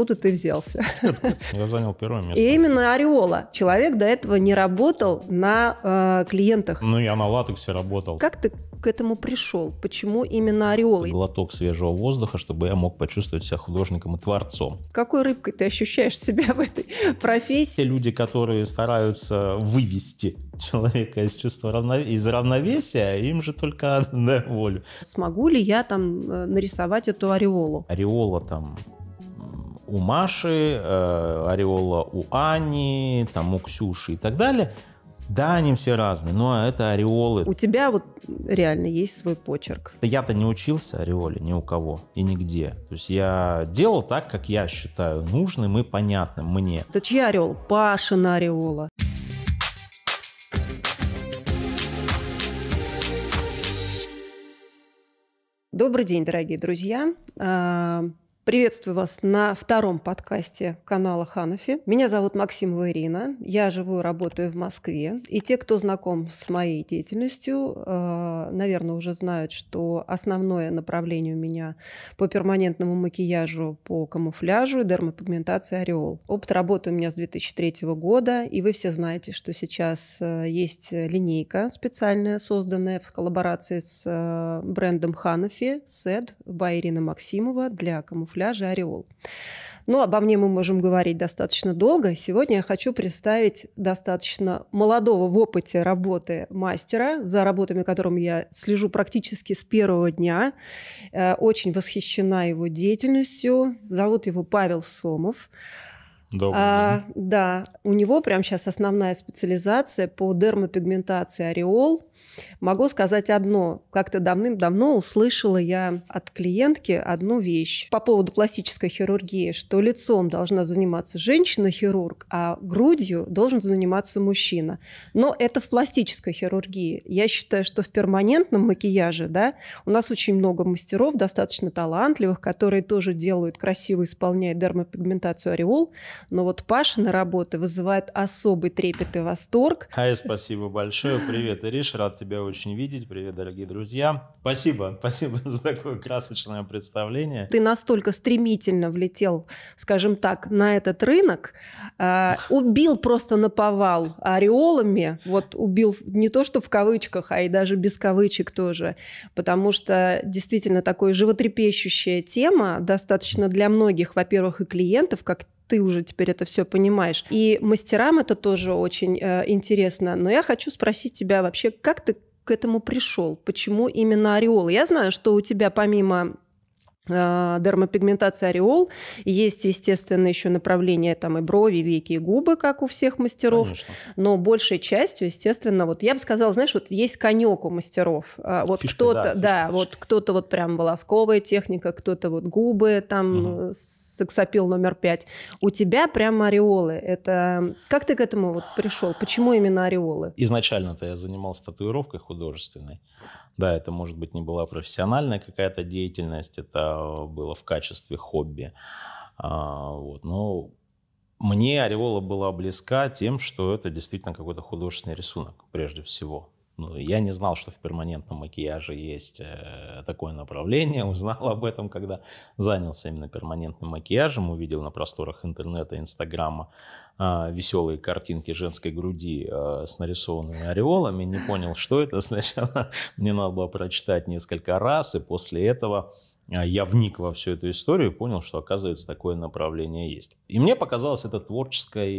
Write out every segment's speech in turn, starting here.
откуда ты взялся. Я занял первое место. И именно Ореола. Человек до этого не работал на э, клиентах. Ну, я на латексе работал. Как ты к этому пришел? Почему именно Ореола? Глоток свежего воздуха, чтобы я мог почувствовать себя художником и творцом. Какой рыбкой ты ощущаешь себя в этой профессии? Те люди, которые стараются вывести человека из чувства равнов... из равновесия, им же только одна волю. Смогу ли я там э, нарисовать эту ореолу? Ореола там у Маши, э, Ореола у Ани, там у Ксюши и так далее. Да, они все разные, но это ореолы. У тебя вот реально есть свой почерк. Я-то не учился ореоле ни у кого и нигде. То есть я делал так, как я считаю нужным и понятным мне. Это чья ореол? на ореола. Добрый день, дорогие друзья. А, Приветствую вас на втором подкасте канала Ханафи. Меня зовут Максимова Ирина. Я живу и работаю в Москве. И те, кто знаком с моей деятельностью, э, наверное, уже знают, что основное направление у меня по перманентному макияжу, по камуфляжу и дермопигментации ореол. Опыт работы у меня с 2003 года, и вы все знаете, что сейчас э, есть линейка специальная, созданная в коллаборации с э, брендом Ханафи, SED, by Ирина Максимова для камуфляжа пляжа Ореол. Но ну, обо мне мы можем говорить достаточно долго. Сегодня я хочу представить достаточно молодого в опыте работы мастера, за работами которым я слежу практически с первого дня. Э, очень восхищена его деятельностью. Зовут его Павел Сомов. Довольно. А, да, у него прямо сейчас основная специализация по дермопигментации ореол. Могу сказать одно. Как-то давным-давно услышала я от клиентки одну вещь по поводу пластической хирургии, что лицом должна заниматься женщина-хирург, а грудью должен заниматься мужчина. Но это в пластической хирургии. Я считаю, что в перманентном макияже да, у нас очень много мастеров, достаточно талантливых, которые тоже делают красиво, исполняют дермопигментацию ореол, но вот Пашина работы вызывает особый трепет и восторг. Ай, спасибо большое. Привет, Ириш, рад тебя очень видеть. Привет, дорогие друзья. Спасибо, спасибо за такое красочное представление. Ты настолько стремительно влетел, скажем так, на этот рынок, э, убил просто наповал ореолами, вот убил не то что в кавычках, а и даже без кавычек тоже, потому что действительно такое животрепещущая тема, достаточно для многих, во-первых, и клиентов, как ты уже теперь это все понимаешь. И мастерам это тоже очень э, интересно. Но я хочу спросить тебя вообще, как ты к этому пришел? Почему именно Ореол? Я знаю, что у тебя помимо а, дермопигментация ореол. Есть, естественно, еще направление там и брови, веки, и губы, как у всех мастеров. Конечно. Но большей частью, естественно, вот я бы сказала, знаешь, вот есть конек у мастеров. А, вот кто-то, да, да фишка, вот кто-то вот прям волосковая техника, кто-то вот губы, там угу. сексапил номер пять. У тебя прям ореолы. Это как ты к этому вот пришел? Почему именно ореолы? Изначально-то я занимался татуировкой художественной. Да, это, может быть, не была профессиональная какая-то деятельность, это было в качестве хобби. А, вот, но мне Ореола была близка тем, что это действительно какой-то художественный рисунок, прежде всего. Ну, я не знал, что в перманентном макияже есть э, такое направление. Узнал об этом, когда занялся именно перманентным макияжем. Увидел на просторах интернета, инстаграма а, веселые картинки женской груди а, с нарисованными ореолами. Не понял, что это. Сначала мне надо было прочитать несколько раз, и после этого а, я вник во всю эту историю и понял, что, оказывается, такое направление есть. И мне показалось это творческой,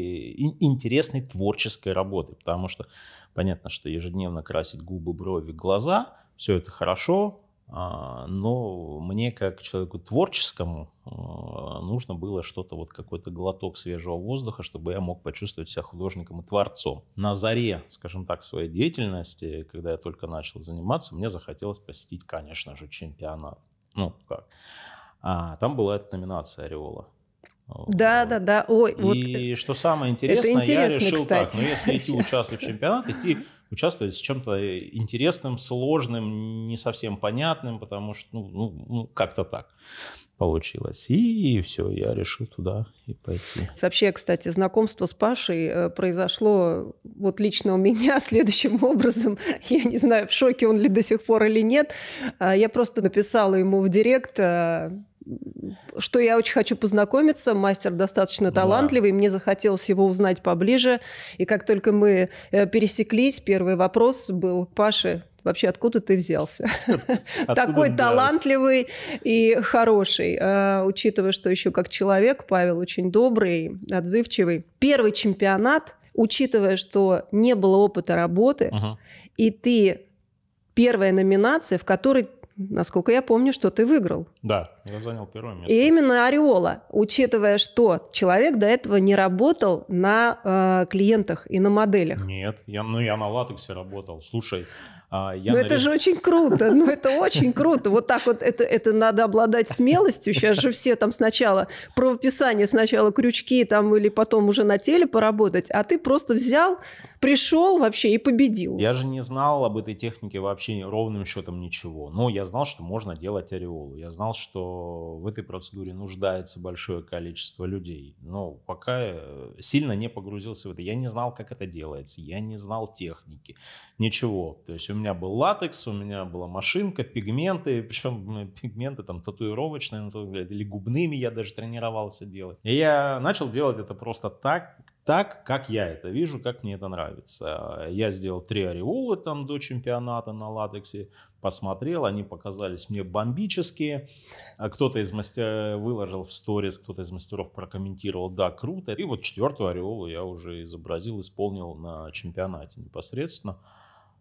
интересной творческой работой, потому что Понятно, что ежедневно красить губы, брови, глаза, все это хорошо, а, но мне, как человеку творческому, а, нужно было что-то, вот какой-то глоток свежего воздуха, чтобы я мог почувствовать себя художником и творцом. На заре, скажем так, своей деятельности, когда я только начал заниматься, мне захотелось посетить, конечно же, чемпионат. Ну, как. А, там была эта номинация «Ореола». Да, да, да. Ой, и вот э, что самое интересное, интересно, я решил кстати. так, ну если идти участвовать в чемпионате, идти участвовать с чем-то э, интересным, сложным, не совсем понятным, потому что, ну, ну, ну как-то так получилось. И все, я решил туда и пойти. Вообще, кстати, знакомство с Пашей э, произошло вот лично у меня следующим образом. Я не знаю, в шоке он ли до сих пор или нет. А я просто написала ему в директ а, что я очень хочу познакомиться. Мастер достаточно талантливый, да. мне захотелось его узнать поближе. И как только мы э, пересеклись, первый вопрос был к Паше. Вообще, откуда ты взялся? Откуда Такой взялся? талантливый и хороший. А, учитывая, что еще как человек Павел очень добрый, отзывчивый. Первый чемпионат, учитывая, что не было опыта работы, ага. и ты первая номинация, в которой насколько я помню, что ты выиграл. Да, я занял первое место. И именно Ореола, учитывая, что человек до этого не работал на э, клиентах и на моделях. Нет, я, ну я на латексе работал. Слушай, а, я ну, нарис... это же очень круто, ну, это очень круто. Вот так вот это, это надо обладать смелостью. Сейчас же все там сначала правописание, сначала крючки там или потом уже на теле поработать, а ты просто взял, пришел вообще и победил. Я же не знал об этой технике вообще ровным счетом ничего. Но я знал, что можно делать ореолу. Я знал, что в этой процедуре нуждается большое количество людей. Но пока э, сильно не погрузился в это. Я не знал, как это делается. Я не знал техники. Ничего. То есть у меня был латекс, у меня была машинка, пигменты, причем ну, пигменты там татуировочные, ну, или губными я даже тренировался делать. И я начал делать это просто так, так, как я это вижу, как мне это нравится. Я сделал три ореолы там до чемпионата на латексе, посмотрел, они показались мне бомбические. А кто-то из мастеров выложил в сторис, кто-то из мастеров прокомментировал, да, круто. И вот четвертую ореолу я уже изобразил, исполнил на чемпионате непосредственно.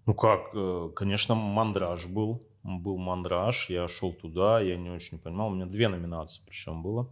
Ну как, э, конечно, мандраж был. Был мандраж, я шел туда, я не очень понимал. У меня две номинации причем было.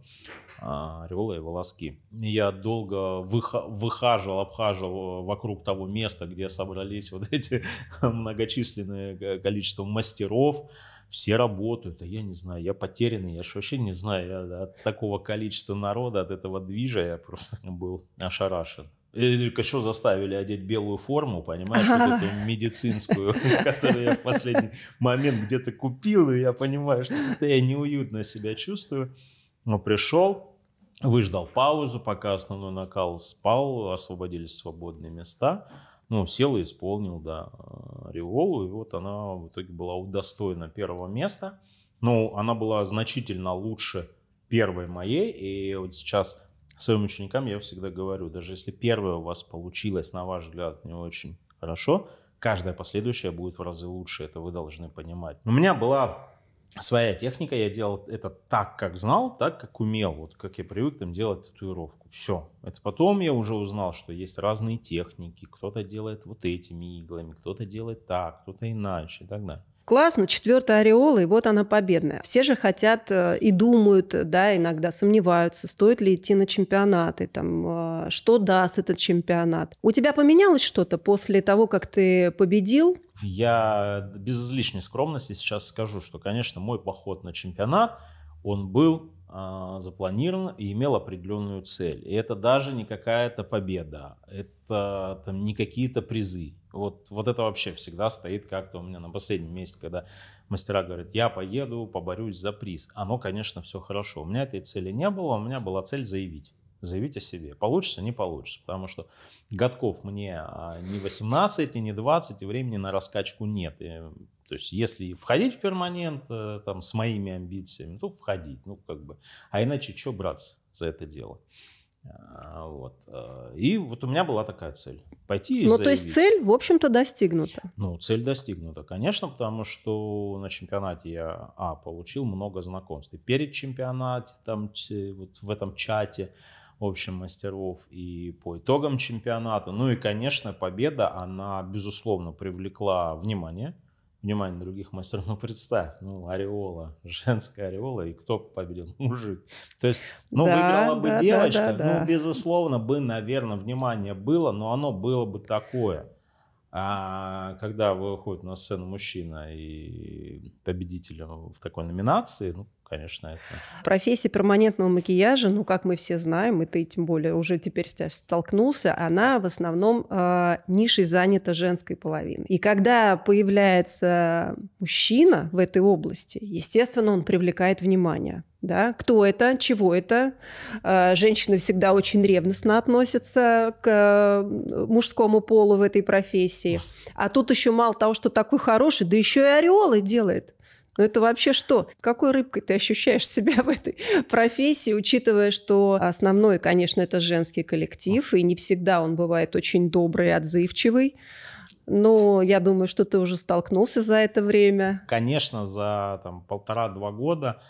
А, Ореола и волоски. Я долго выхаживал, обхаживал э, вокруг того места, где собрались вот эти многочисленные э, количество мастеров. Все работают, а я не знаю, я потерянный, я же вообще не знаю, я от такого количества народа, от этого движа я просто был ошарашен только еще заставили одеть белую форму, понимаешь, вот эту медицинскую, которую я в последний момент где-то купил, и я понимаю, что это я неуютно себя чувствую. Но пришел, выждал паузу, пока основной накал спал, освободились свободные места. Ну, сел и исполнил, да, э, Риолу, и вот она в итоге была удостоена первого места. Ну, она была значительно лучше первой моей, и вот сейчас своим ученикам я всегда говорю, даже если первое у вас получилось, на ваш взгляд, не очень хорошо, каждое последующее будет в разы лучше, это вы должны понимать. У меня была своя техника, я делал это так, как знал, так, как умел, вот как я привык там делать татуировку. Все. Это потом я уже узнал, что есть разные техники, кто-то делает вот этими иглами, кто-то делает так, кто-то иначе и так далее классно, четвертая ореола, и вот она победная. Все же хотят э, и думают, да, иногда сомневаются, стоит ли идти на чемпионаты, там, э, что даст этот чемпионат. У тебя поменялось что-то после того, как ты победил? Я без излишней скромности сейчас скажу, что, конечно, мой поход на чемпионат, он был а, запланировано и имел определенную цель. И это даже не какая-то победа, это там, не какие-то призы. Вот, вот это вообще всегда стоит как-то у меня на последнем месте, когда мастера говорят, я поеду, поборюсь за приз. Оно, конечно, все хорошо. У меня этой цели не было, у меня была цель заявить. Заявить о себе. Получится, не получится. Потому что годков мне не 18, и не 20, и времени на раскачку нет. И то есть, если входить в перманент э, там, с моими амбициями, то входить, ну, как бы. А иначе что браться за это дело? А, вот. Э, и вот у меня была такая цель. Пойти и Ну, заявить. то есть цель, в общем-то, достигнута. Ну, цель достигнута, конечно, потому что на чемпионате я, а, получил много знакомств. И перед чемпионатом, там, вот в этом чате, в общем, мастеров и по итогам чемпионата. Ну и, конечно, победа, она, безусловно, привлекла внимание внимание других мастеров. Ну, представь, ну, ореола, женская ореола, и кто победил? Мужик. То есть, ну, да, выиграла бы да, девочка, да, ну, да, ну, безусловно, бы, наверное, внимание было, но оно было бы такое. А когда выходит на сцену мужчина и победитель в такой номинации, ну, конечно, это... Профессия перманентного макияжа, ну, как мы все знаем, и ты тем более уже теперь столкнулся, она в основном э, нишей занята женской половиной. И когда появляется мужчина в этой области, естественно, он привлекает внимание. Да? Кто это? Чего это? А, женщины всегда очень ревностно относятся к а, мужскому полу в этой профессии. А тут еще мало того, что такой хороший, да еще и ореолы делает. Но ну, это вообще что? Какой рыбкой ты ощущаешь себя в этой профессии, учитывая, что основной, конечно, это женский коллектив, и не всегда он бывает очень добрый, отзывчивый. Но я думаю, что ты уже столкнулся за это время. Конечно, за там, полтора-два года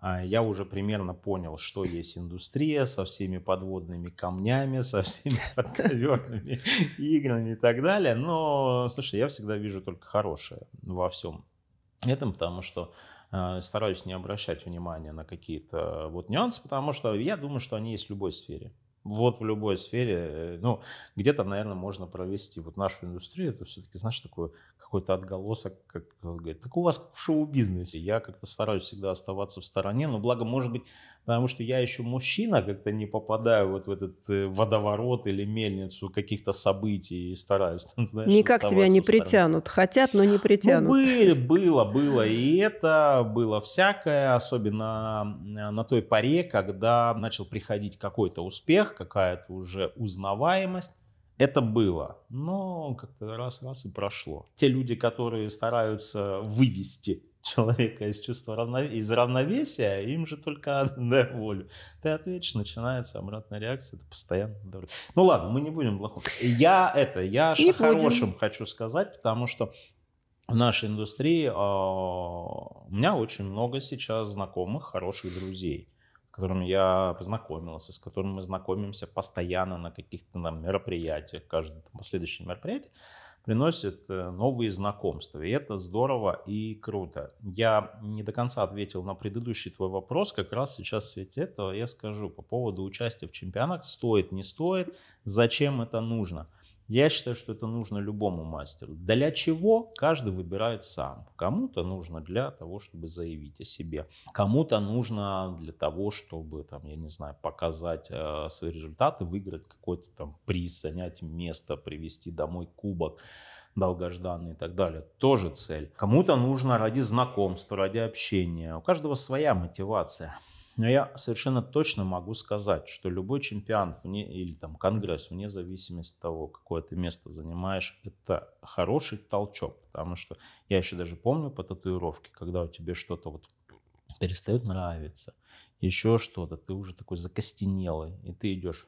а, я уже примерно понял, что есть индустрия со всеми подводными камнями, со всеми подковерными играми и так далее. Но, слушай, я всегда вижу только хорошее во всем это потому что э, стараюсь не обращать внимания на какие-то вот нюансы, потому что я думаю, что они есть в любой сфере. Вот в любой сфере, э, ну, где-то, наверное, можно провести вот нашу индустрию, это все-таки, знаешь, такое какой-то отголосок, как э, говорит, так у вас в шоу-бизнесе. Я как-то стараюсь всегда оставаться в стороне, но благо, может быть, потому что я еще мужчина, как-то не попадаю вот в этот э, водоворот или мельницу каких-то событий и стараюсь. Там, знаешь, Никак тебя не притянут, хотят, но не притянут. Ну, были, было, было и это, было всякое, особенно на той паре, когда начал приходить какой-то успех, какая-то уже узнаваемость, это было, но как-то раз-раз и прошло. Те люди, которые стараются вывести человека из чувства равновесия, из равновесия, им же только дай волю. Ты ответишь, начинается обратная реакция, это постоянно Ну ладно, мы не будем плохого. Я это, я не хорошим будем. хочу сказать, потому что в нашей индустрии э, у меня очень много сейчас знакомых, хороших друзей которыми я познакомился, с которыми мы знакомимся постоянно на каких-то там мероприятиях, каждое последующее мероприятие приносит э, новые знакомства. И это здорово и круто. Я не до конца ответил на предыдущий твой вопрос. Как раз сейчас в свете этого я скажу по поводу участия в чемпионатах. Стоит, не стоит, зачем это нужно – я считаю, что это нужно любому мастеру. Для чего? Каждый выбирает сам. Кому-то нужно для того, чтобы заявить о себе. Кому-то нужно для того, чтобы, там, я не знаю, показать э, свои результаты, выиграть какой-то там приз, занять место, привести домой кубок долгожданный и так далее. Тоже цель. Кому-то нужно ради знакомства, ради общения. У каждого своя мотивация. Но я совершенно точно могу сказать, что любой чемпион вне, или там конгресс, вне зависимости от того, какое ты место занимаешь, это хороший толчок. Потому что я еще даже помню по татуировке, когда у тебя что-то вот перестает нравиться, еще что-то, ты уже такой закостенелый, и ты идешь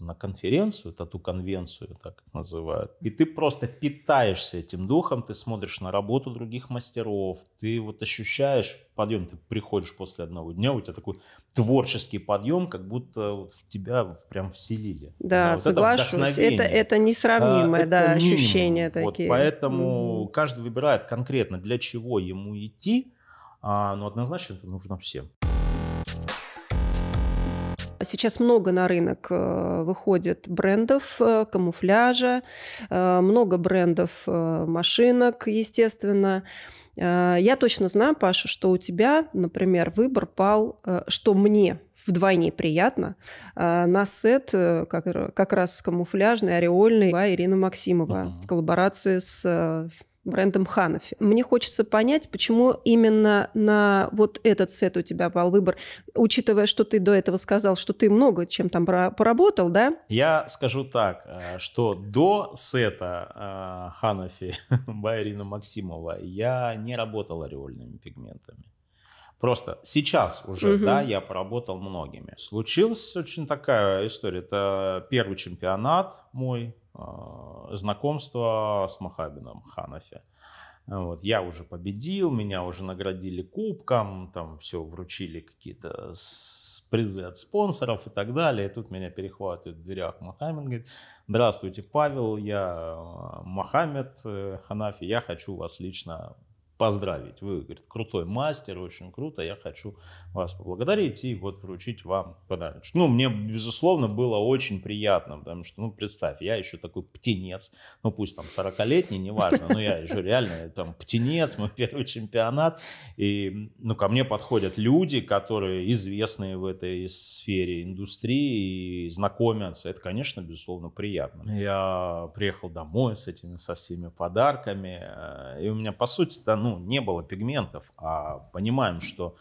на конференцию, тату-конвенцию, так называют. И ты просто питаешься этим духом, ты смотришь на работу других мастеров, ты вот ощущаешь подъем, ты приходишь после одного дня, у тебя такой творческий подъем, как будто в тебя прям вселили. Да, да вот соглашусь, это, это, это несравнимое а, да, это минимум. ощущение вот, такие. Поэтому mm-hmm. каждый выбирает конкретно, для чего ему идти, а, но однозначно это нужно всем. Сейчас много на рынок э, выходит брендов э, камуфляжа, э, много брендов машинок, естественно. Я точно знаю, Паша, что у тебя, например, выбор пал, что мне вдвойне приятно, на сет как, раз камуфляжный, ореольный Ирина Максимова uh-huh. в коллаборации с брендом Ханафи. Мне хочется понять, почему именно на вот этот сет у тебя был выбор, учитывая, что ты до этого сказал, что ты много чем там поработал, да? Я скажу так, э, что до сета Ханафи э, Байрина Максимова я не работал ореольными пигментами. Просто сейчас уже, угу. да, я поработал многими. Случилась очень такая история. Это первый чемпионат мой, а, знакомство с Махабином Ханафе. Вот, я уже победил, меня уже наградили кубком, там все вручили какие-то призы от спонсоров и так далее. И тут меня перехватывает в дверях Мохаммед, говорит, здравствуйте, Павел, я а, Мохаммед э, Ханафи, я хочу вас лично поздравить. Вы, говорит, крутой мастер, очень круто, я хочу вас поблагодарить и вот вручить вам подарок. Ну, мне, безусловно, было очень приятно, потому что, ну, представь, я еще такой птенец, ну, пусть там 40-летний, неважно, но я еще реально там птенец, мой первый чемпионат, и, ну, ко мне подходят люди, которые известные в этой сфере индустрии и знакомятся, это, конечно, безусловно, приятно. Я приехал домой с этими, со всеми подарками, э, и у меня, по сути-то, ну, ну, не было пигментов, а понимаем, что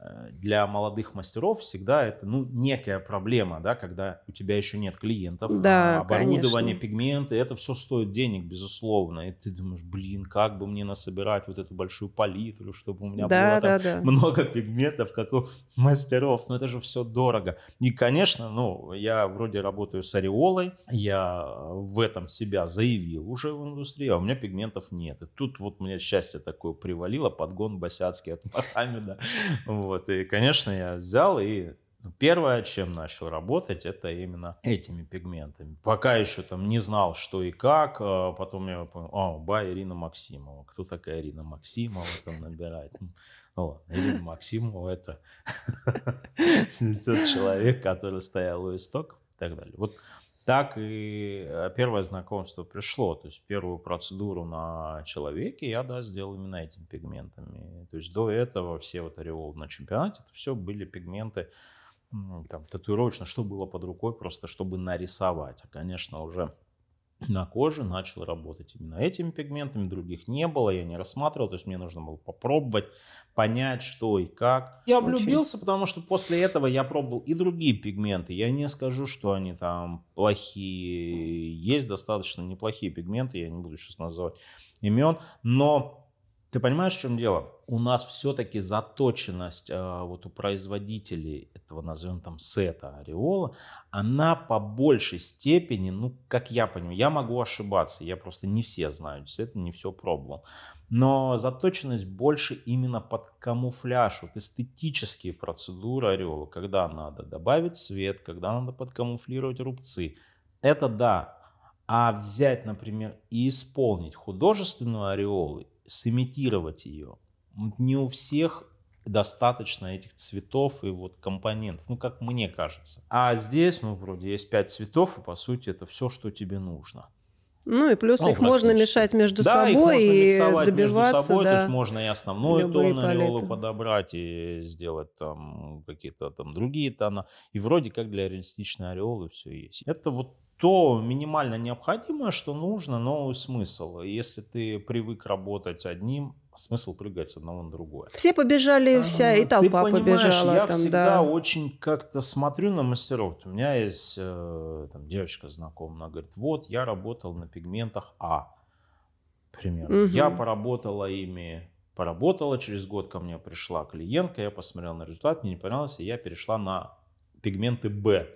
Э, для молодых мастеров всегда это ну, некая проблема, да, когда у тебя еще нет клиентов, да, оборудование, конечно. пигменты, это все стоит денег, безусловно. И ты думаешь, блин, как бы мне насобирать вот эту большую палитру, чтобы у меня да, было да, там да. много пигментов, как у мастеров. Но ну, это же все дорого. И, конечно, ну, я вроде работаю с ореолой, я в этом себя заявил уже в индустрии, а у меня пигментов нет. И тут вот мне счастье такое привалило, подгон басяцкий от Парамида. Вот, и, конечно, я взял и ну, Первое, чем начал работать, это именно этими пигментами. Пока еще там не знал, что и как. А, потом я понял, а, ба, Ирина Максимова. Кто такая Ирина Максимова там набирает? Ну ладно, Ирина Максимова это тот человек, который стоял у истоков и так далее. Вот так и э, первое знакомство пришло. То есть первую процедуру на человеке я, да, сделал именно этими пигментами. То есть до этого все вот ореолы на чемпионате, это все были пигменты там, татуировочно, что было под рукой, просто чтобы нарисовать. А, конечно, уже на коже начал работать именно этими пигментами, других не было, я не рассматривал, то есть мне нужно было попробовать, понять, что и как. Я влюбился, потому что после этого я пробовал и другие пигменты, я не скажу, что они там плохие, есть достаточно неплохие пигменты, я не буду сейчас называть имен, но ты понимаешь, в чем дело? У нас все-таки заточенность э, вот у производителей этого, назовем там, сета ореола, она по большей степени, ну, как я понимаю, я могу ошибаться, я просто не все знаю сет, не все пробовал. Но заточенность больше именно под камуфляж, вот эстетические процедуры ореола, когда надо добавить свет, когда надо подкамуфлировать рубцы. Это да, а взять, например, и исполнить художественную ореолы сымитировать ее. Не у всех достаточно этих цветов и вот компонентов, ну, как мне кажется. А здесь, ну, вроде есть пять цветов, и, по сути, это все, что тебе нужно. Ну и плюс ну, их можно мешать между да, собой их можно и добиваться. Между собой, да, то есть можно и основной тон ореолы подобрать и сделать там какие-то там другие тона. И вроде как для реалистичной ореолы все есть. Это вот то минимально необходимое, что нужно, но смысл. Если ты привык работать одним, смысл прыгать с одного на другое. Все побежали, вся и толпа ты понимаешь, побежала. Я там, всегда да. очень как-то смотрю на мастеров. У меня есть э, там, девочка знакомая, она говорит, вот я работал на пигментах А, примерно. Угу. Я поработала ими, поработала, через год ко мне пришла клиентка, я посмотрел на результат, мне не понравилось, и я перешла на пигменты Б.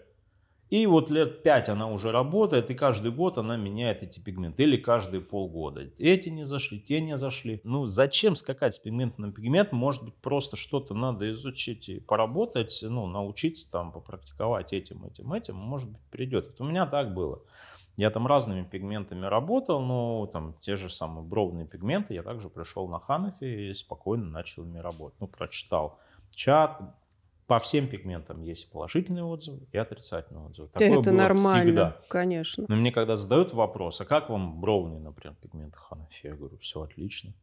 И вот лет 5 она уже работает, и каждый год она меняет эти пигменты, или каждые полгода. Эти не зашли, те не зашли. Ну, зачем скакать с пигмента на пигмент? Может быть, просто что-то надо изучить и поработать, ну, научиться там, попрактиковать этим, этим, этим, может быть, придет. Вот у меня так было. Я там разными пигментами работал, но там те же самые бровные пигменты я также пришел на Ханафе и спокойно начал ими работать. Ну, прочитал чат, по всем пигментам есть положительные отзывы и отрицательные отзывы. Такое это было нормально, всегда. конечно. Но мне когда задают вопрос, а как вам броуни, например, пигменты ханафи? Я говорю, все отлично.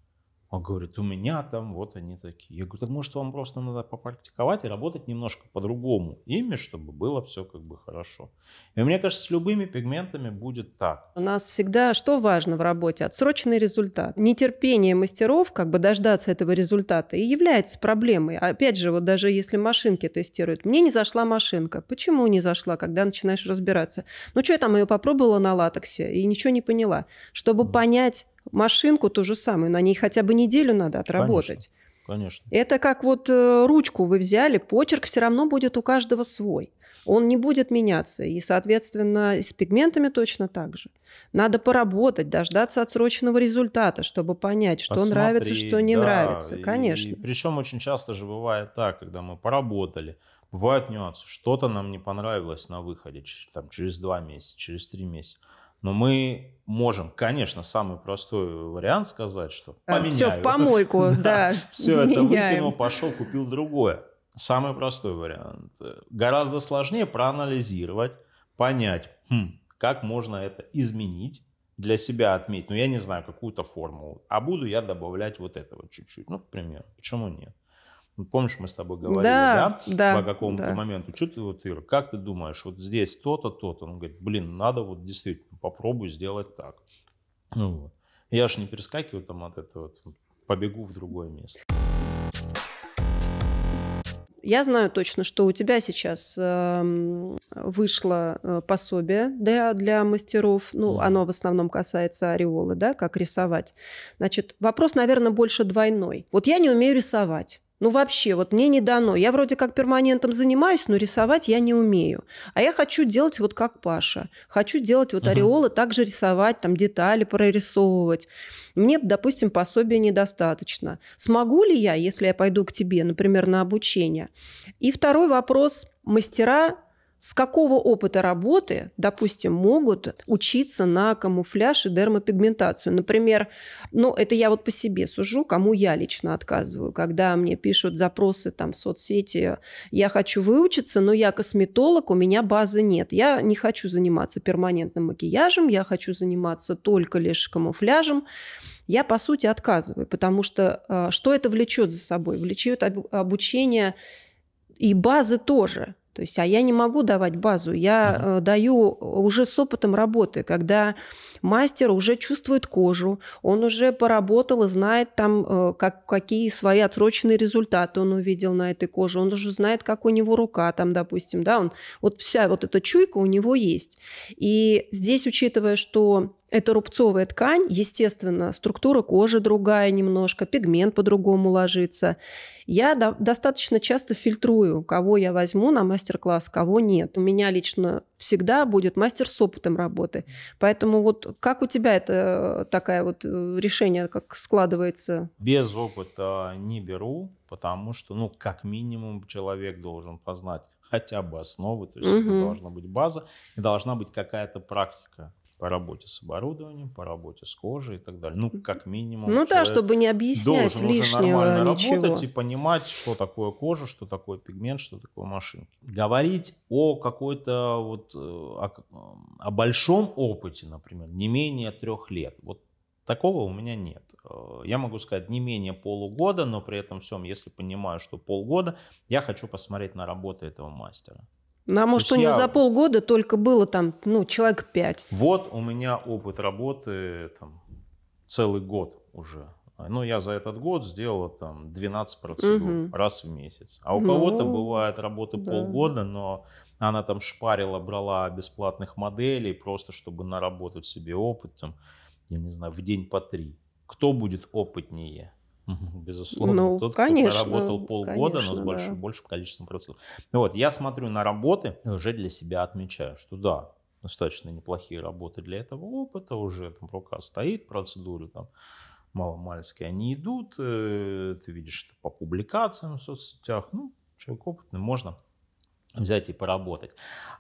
Он говорит, у меня там вот они такие. Я говорю, так может вам просто надо попрактиковать и работать немножко по-другому ими, чтобы было все как бы хорошо. И мне кажется, с любыми пигментами будет так. У нас всегда что важно в работе? Отсроченный результат. Нетерпение мастеров как бы дождаться этого результата и является проблемой. Опять же, вот даже если машинки тестируют. Мне не зашла машинка. Почему не зашла, когда начинаешь разбираться? Ну что я там ее попробовала на латексе и ничего не поняла. Чтобы mm. понять, машинку ту же самую, на ней хотя бы неделю надо отработать. Конечно. Конечно. Это как вот э, ручку вы взяли, почерк все равно будет у каждого свой. Он не будет меняться. И, соответственно, с пигментами точно так же. Надо поработать, дождаться отсроченного результата, чтобы понять, что Посмотри, нравится, что не да, нравится. Конечно. И, и, причем очень часто же бывает так, когда мы поработали, бывают нюансы. Что-то нам не понравилось на выходе, там, через два месяца, через три месяца но мы можем, конечно, самый простой вариант сказать, что э, поменяю. Все в помойку, да. Все это выкинул, пошел, купил другое. Самый простой вариант. Гораздо сложнее проанализировать, понять, хм, как можно это изменить, для себя отметить. Но ну, я не знаю какую-то формулу, а буду я добавлять вот этого чуть-чуть. Ну, к примеру, почему нет? Ну, помнишь, мы с тобой говорили, да, да, да по какому-то да. моменту, что ты вот, Ира, как ты думаешь, вот здесь то-то, то-то? Он говорит, блин, надо вот действительно попробую сделать так. Ну, Я же не перескакиваю там от этого, побегу в другое место. Я знаю точно, что у тебя сейчас эм, э, вышло пособие для, для мастеров. Ну, mm. оно в основном касается ореолы, да, как рисовать. Значит, вопрос, наверное, больше двойной. Вот я не умею рисовать. Ну вообще, вот мне не дано. Я вроде как перманентом занимаюсь, но рисовать я не умею. А я хочу делать вот как Паша. Хочу делать вот угу. ореолы, также рисовать, там детали прорисовывать. Мне, допустим, пособия недостаточно. Смогу ли я, если я пойду к тебе, например, на обучение? И второй вопрос. Мастера с какого опыта работы, допустим, могут учиться на камуфляж и дермопигментацию? Например, ну, это я вот по себе сужу, кому я лично отказываю. Когда мне пишут запросы там в соцсети, я хочу выучиться, но я косметолог, у меня базы нет. Я не хочу заниматься перманентным макияжем, я хочу заниматься только лишь камуфляжем я, по сути, отказываю, потому что э, что это влечет за собой? Влечет обучение и базы тоже. То есть, а я не могу давать базу, я uh-huh. даю э, уже с опытом работы, когда мастер уже чувствует кожу, он уже поработал и знает там, э, как, какие свои отсроченные результаты он увидел на этой коже, он уже знает, как у него рука там, допустим, да, он, вот вся вот эта чуйка у него есть. И здесь, учитывая, что это рубцовая ткань, естественно, структура кожи другая немножко, пигмент по-другому ложится. Я до- достаточно часто фильтрую, кого я возьму на мастер-класс, кого нет. У меня лично всегда будет мастер с опытом работы. Поэтому вот как у тебя это э, такое вот э, решение, как складывается? Без опыта не беру, потому что, ну, как минимум человек должен познать хотя бы основы, то есть угу. это должна быть база и должна быть какая-то практика по работе с оборудованием, по работе с кожей и так далее. Ну, как минимум. Ну да, чтобы не объяснять лишнего уже нормально ничего. работать и понимать, что такое кожа, что такое пигмент, что такое машинки. Говорить о какой-то вот э, о, э, о большом опыте, например, не менее трех лет. Вот Такого у меня нет. Э, я могу сказать не менее полугода, но при этом всем, если понимаю, что полгода, я хочу посмотреть на работу этого мастера. Ну, а может, у него я... за полгода только было там, ну, человек пять. Вот у меня опыт работы там, целый год уже. Ну, я за этот год сделал там 12 процедур угу. раз в месяц. А у ну, кого-то бывает работа да. полгода, но она там шпарила, брала бесплатных моделей, просто чтобы наработать себе опыт, там, я не знаю, в день по три. Кто будет опытнее? Безусловно. Ну, Тот, конечно, кто проработал полгода, конечно, но с большим, да. большим количеством процентов. Ну, вот, я смотрю на работы, уже для себя отмечаю, что да, достаточно неплохие работы для этого опыта, уже там рука стоит, процедуры там маломальские, они идут, э, ты видишь это по публикациям в соцсетях, ну, человек опытный, можно взять и поработать.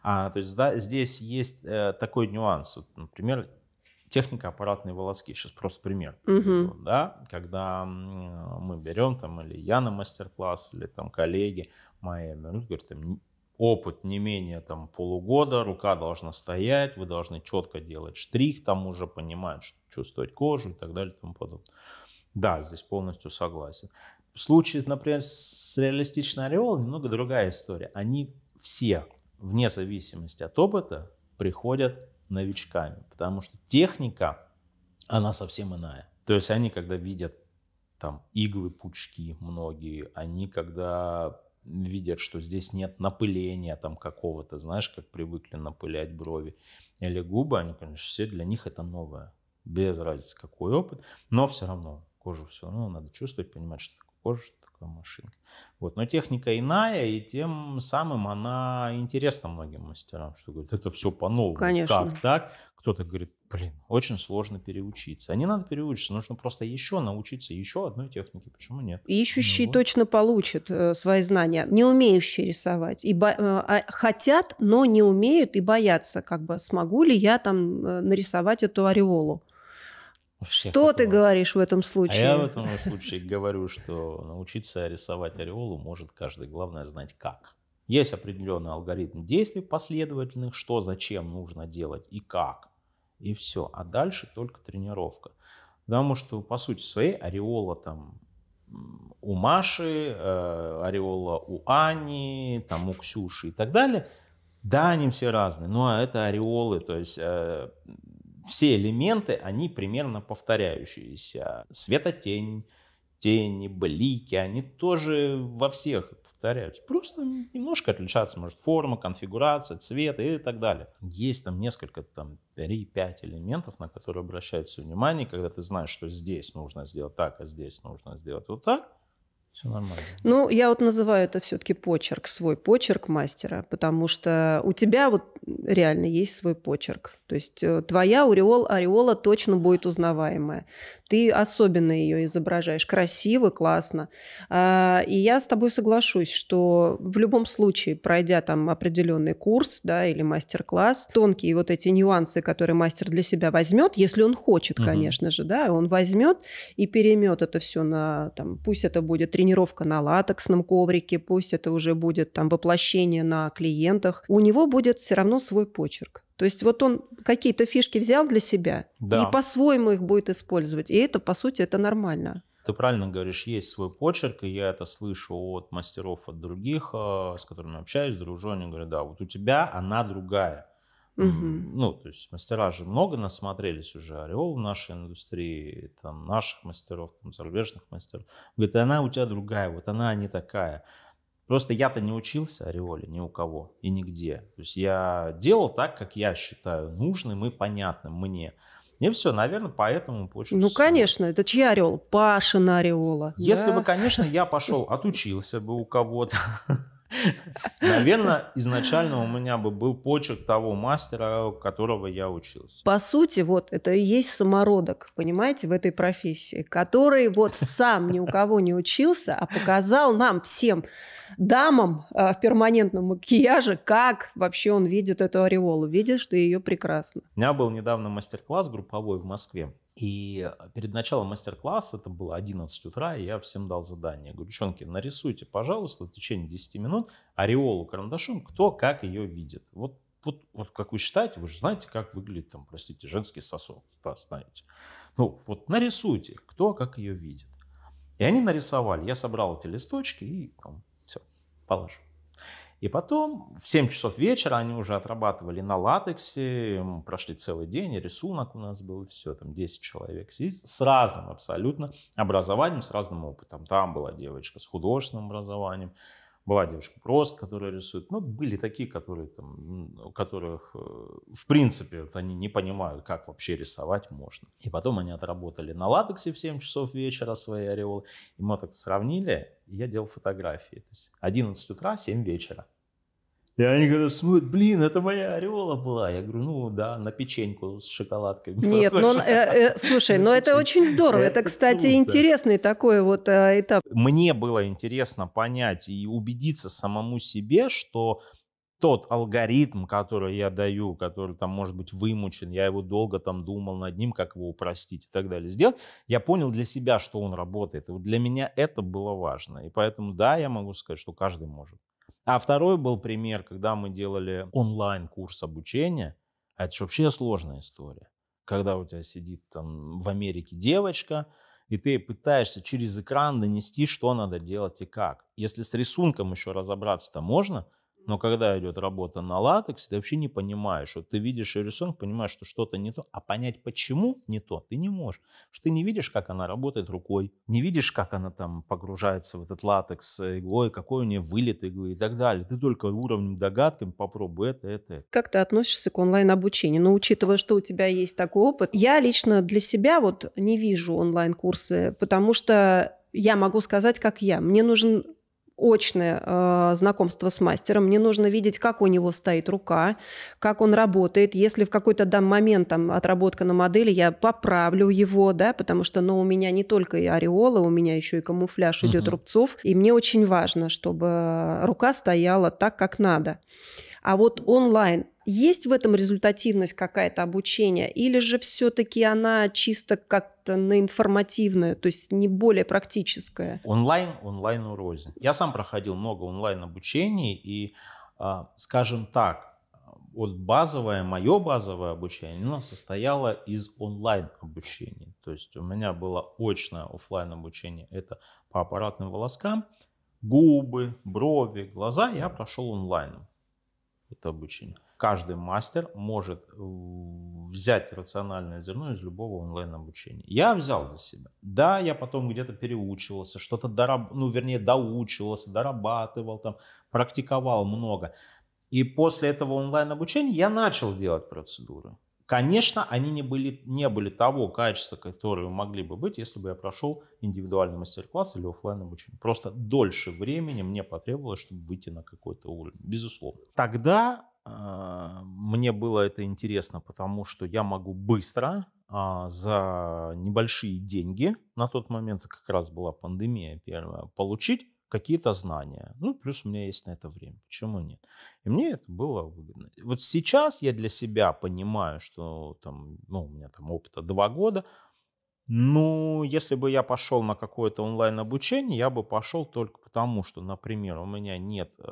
А, то есть да, здесь есть э, такой нюанс. Вот, например, техника аппаратные волоски, сейчас просто пример, угу. да, когда мы берем там или я на мастер-класс, или там коллеги мои, говорят, там, опыт не менее там полугода, рука должна стоять, вы должны четко делать штрих, там уже понимать, что чувствовать кожу и так далее и тому подобное. Да, здесь полностью согласен. В случае, например, с реалистичной ореол немного другая история. Они все, вне зависимости от опыта, приходят новичками, потому что техника, она совсем иная. То есть они, когда видят там иглы, пучки многие, они когда видят, что здесь нет напыления там какого-то, знаешь, как привыкли напылять брови или губы, они, конечно, все для них это новое, без разницы какой опыт, но все равно кожу все равно надо чувствовать, понимать, что такое кожа, что такой машинкой. Вот. Но техника иная, и тем самым она интересна многим мастерам, что говорят, это все по-новому. Конечно. Как так? Кто-то говорит, блин, очень сложно переучиться. А не надо переучиться, нужно просто еще научиться еще одной технике. Почему нет? Ищущие ну, вот. точно получат э, свои знания, не умеющие рисовать. И бо- э, а, хотят, но не умеют и боятся, как бы, смогу ли я там э, нарисовать эту ореолу что ты говоришь в этом случае? А я в этом случае говорю, что научиться рисовать ореолу может каждый. Главное знать как. Есть определенный алгоритм действий последовательных, что зачем нужно делать и как. И все. А дальше только тренировка. Потому что, по сути своей, ореола там у Маши, э, ореола у Ани, там у Ксюши и так далее. Да, они все разные, но это ореолы, то есть э, все элементы, они примерно повторяющиеся. Светотень, тени, блики, они тоже во всех повторяются. Просто немножко отличаться может форма, конфигурация, цвет и так далее. Есть там несколько, там 3-5 элементов, на которые обращается внимание, когда ты знаешь, что здесь нужно сделать так, а здесь нужно сделать вот так. Все нормально. Ну, я вот называю это все-таки почерк, свой почерк мастера, потому что у тебя вот реально есть свой почерк. То есть э, твоя ореол, ореола точно будет узнаваемая. Ты особенно ее изображаешь. Красиво, классно. А, и я с тобой соглашусь, что в любом случае, пройдя там определенный курс да, или мастер-класс, тонкие вот эти нюансы, которые мастер для себя возьмет, если он хочет, угу. конечно же, да, он возьмет и перемет это все на, там, пусть это будет тренировка на латексном коврике, пусть это уже будет там воплощение на клиентах, у него будет все равно свой почерк. То есть вот он какие-то фишки взял для себя да. и по-своему их будет использовать. И это, по сути, это нормально. Ты правильно говоришь, есть свой почерк, и я это слышу от мастеров, от других, э, с которыми общаюсь, дружу, они говорят, да, вот у тебя она другая. Угу. Ну, то есть мастера же много насмотрелись уже, Орел в нашей индустрии, там, наших мастеров, там, зарубежных мастеров. говорят, она у тебя другая, вот она не такая. Просто я-то не учился ореоле ни у кого и нигде. То есть я делал так, как я считаю нужным и понятным мне. мне все, наверное, поэтому почерк. Ну, конечно, это чья ореол? на ореола. Если да? бы, конечно, я пошел, отучился бы у кого-то. Наверное, изначально у меня бы был почерк того мастера, у которого я учился. По сути, вот это и есть самородок, понимаете, в этой профессии, который вот сам ни у кого не учился, а показал нам всем дамам э, в перманентном макияже, как вообще он видит эту ореолу. видит, что ее прекрасно. У меня был недавно мастер-класс групповой в Москве. И э, перед началом мастер-класса, это было 11 утра, я всем дал задание. говорю, девчонки, нарисуйте, пожалуйста, в течение 10 минут ореолу карандашом, кто как ее видит. Вот, вот, вот как вы считаете, вы же знаете, как выглядит, там, простите, женский сосок, да, знаете. Ну, вот нарисуйте, кто как ее видит. И они нарисовали. Я собрал эти листочки и там, все, положил. И потом в 7 часов вечера они уже отрабатывали на латексе, прошли целый день, рисунок у нас был, все, там 10 человек сидит с разным абсолютно образованием, с разным опытом. Там была девочка с художественным образованием, была девушка просто, которая рисует. Но ну, были такие, которые там, у которых, э, в принципе, вот они не понимают, как вообще рисовать можно. И потом они отработали на латексе в 7 часов вечера свои ореолы. И мы так сравнили, и я делал фотографии. То есть 11 утра, 7 вечера. И они когда смотрят, блин, это моя ореола была. Я говорю, ну да, на печеньку с шоколадкой. Нет, ну, э, э, слушай, но это очень здорово. Это, кстати, интересный такой вот э, этап. Мне было интересно понять и убедиться самому себе, что тот алгоритм, который я даю, который там, может быть, вымучен, я его долго там думал над ним, как его упростить и так далее, сделать, я понял для себя, что он работает. И вот для меня это было важно. И поэтому, да, я могу сказать, что каждый может. А второй был пример, когда мы делали онлайн-курс обучения. А это же вообще сложная история. Когда у тебя сидит там в Америке девочка, и ты пытаешься через экран донести, что надо делать и как. Если с рисунком еще разобраться-то можно – но когда идет работа на латекс, ты вообще не понимаешь. Вот ты видишь рисунок, понимаешь, что что-то не то. А понять, почему не то, ты не можешь. Потому что ты не видишь, как она работает рукой. Не видишь, как она там погружается в этот латекс э, иглой, какой у нее вылет иглы и так далее. Ты только уровнем догадками попробуй это, это, Как ты относишься к онлайн-обучению? Но учитывая, что у тебя есть такой опыт, я лично для себя вот не вижу онлайн-курсы, потому что я могу сказать, как я. Мне нужен очное э, знакомство с мастером. Мне нужно видеть, как у него стоит рука, как он работает. Если в какой-то дан момент там отработка на модели, я поправлю его, да, потому что, ну, у меня не только и ореола, у меня еще и камуфляж угу. идет рубцов, и мне очень важно, чтобы рука стояла так, как надо. А вот онлайн есть в этом результативность какая-то обучения, или же все-таки она чисто как-то на информативную, то есть не более практическая? Онлайн, онлайн уроки. Я сам проходил много онлайн обучений, и, а, скажем так, вот базовое, мое базовое обучение, оно состояло из онлайн обучения. То есть у меня было очное офлайн обучение. Это по аппаратным волоскам, губы, брови, глаза. Я прошел онлайн это обучение каждый мастер может э, взять рациональное зерно из любого онлайн-обучения. Я взял для себя. Да, я потом где-то переучивался, что-то дораб... ну, вернее, доучивался, дорабатывал, там, практиковал много. И после этого онлайн-обучения я начал делать процедуры. Конечно, они не были, не были того качества, которое могли бы быть, если бы я прошел индивидуальный мастер-класс или офлайн обучение. Просто дольше времени мне потребовалось, чтобы выйти на какой-то уровень, безусловно. Тогда а, мне было это интересно, потому что я могу быстро а, за небольшие деньги, на тот момент как раз была пандемия первая, получить какие-то знания. Ну, плюс у меня есть на это время. Почему нет? И мне это было выгодно. Вот сейчас я для себя понимаю, что там, ну, у меня там опыта два года, ну, если бы я пошел на какое-то онлайн-обучение, я бы пошел только потому, что, например, у меня нет э,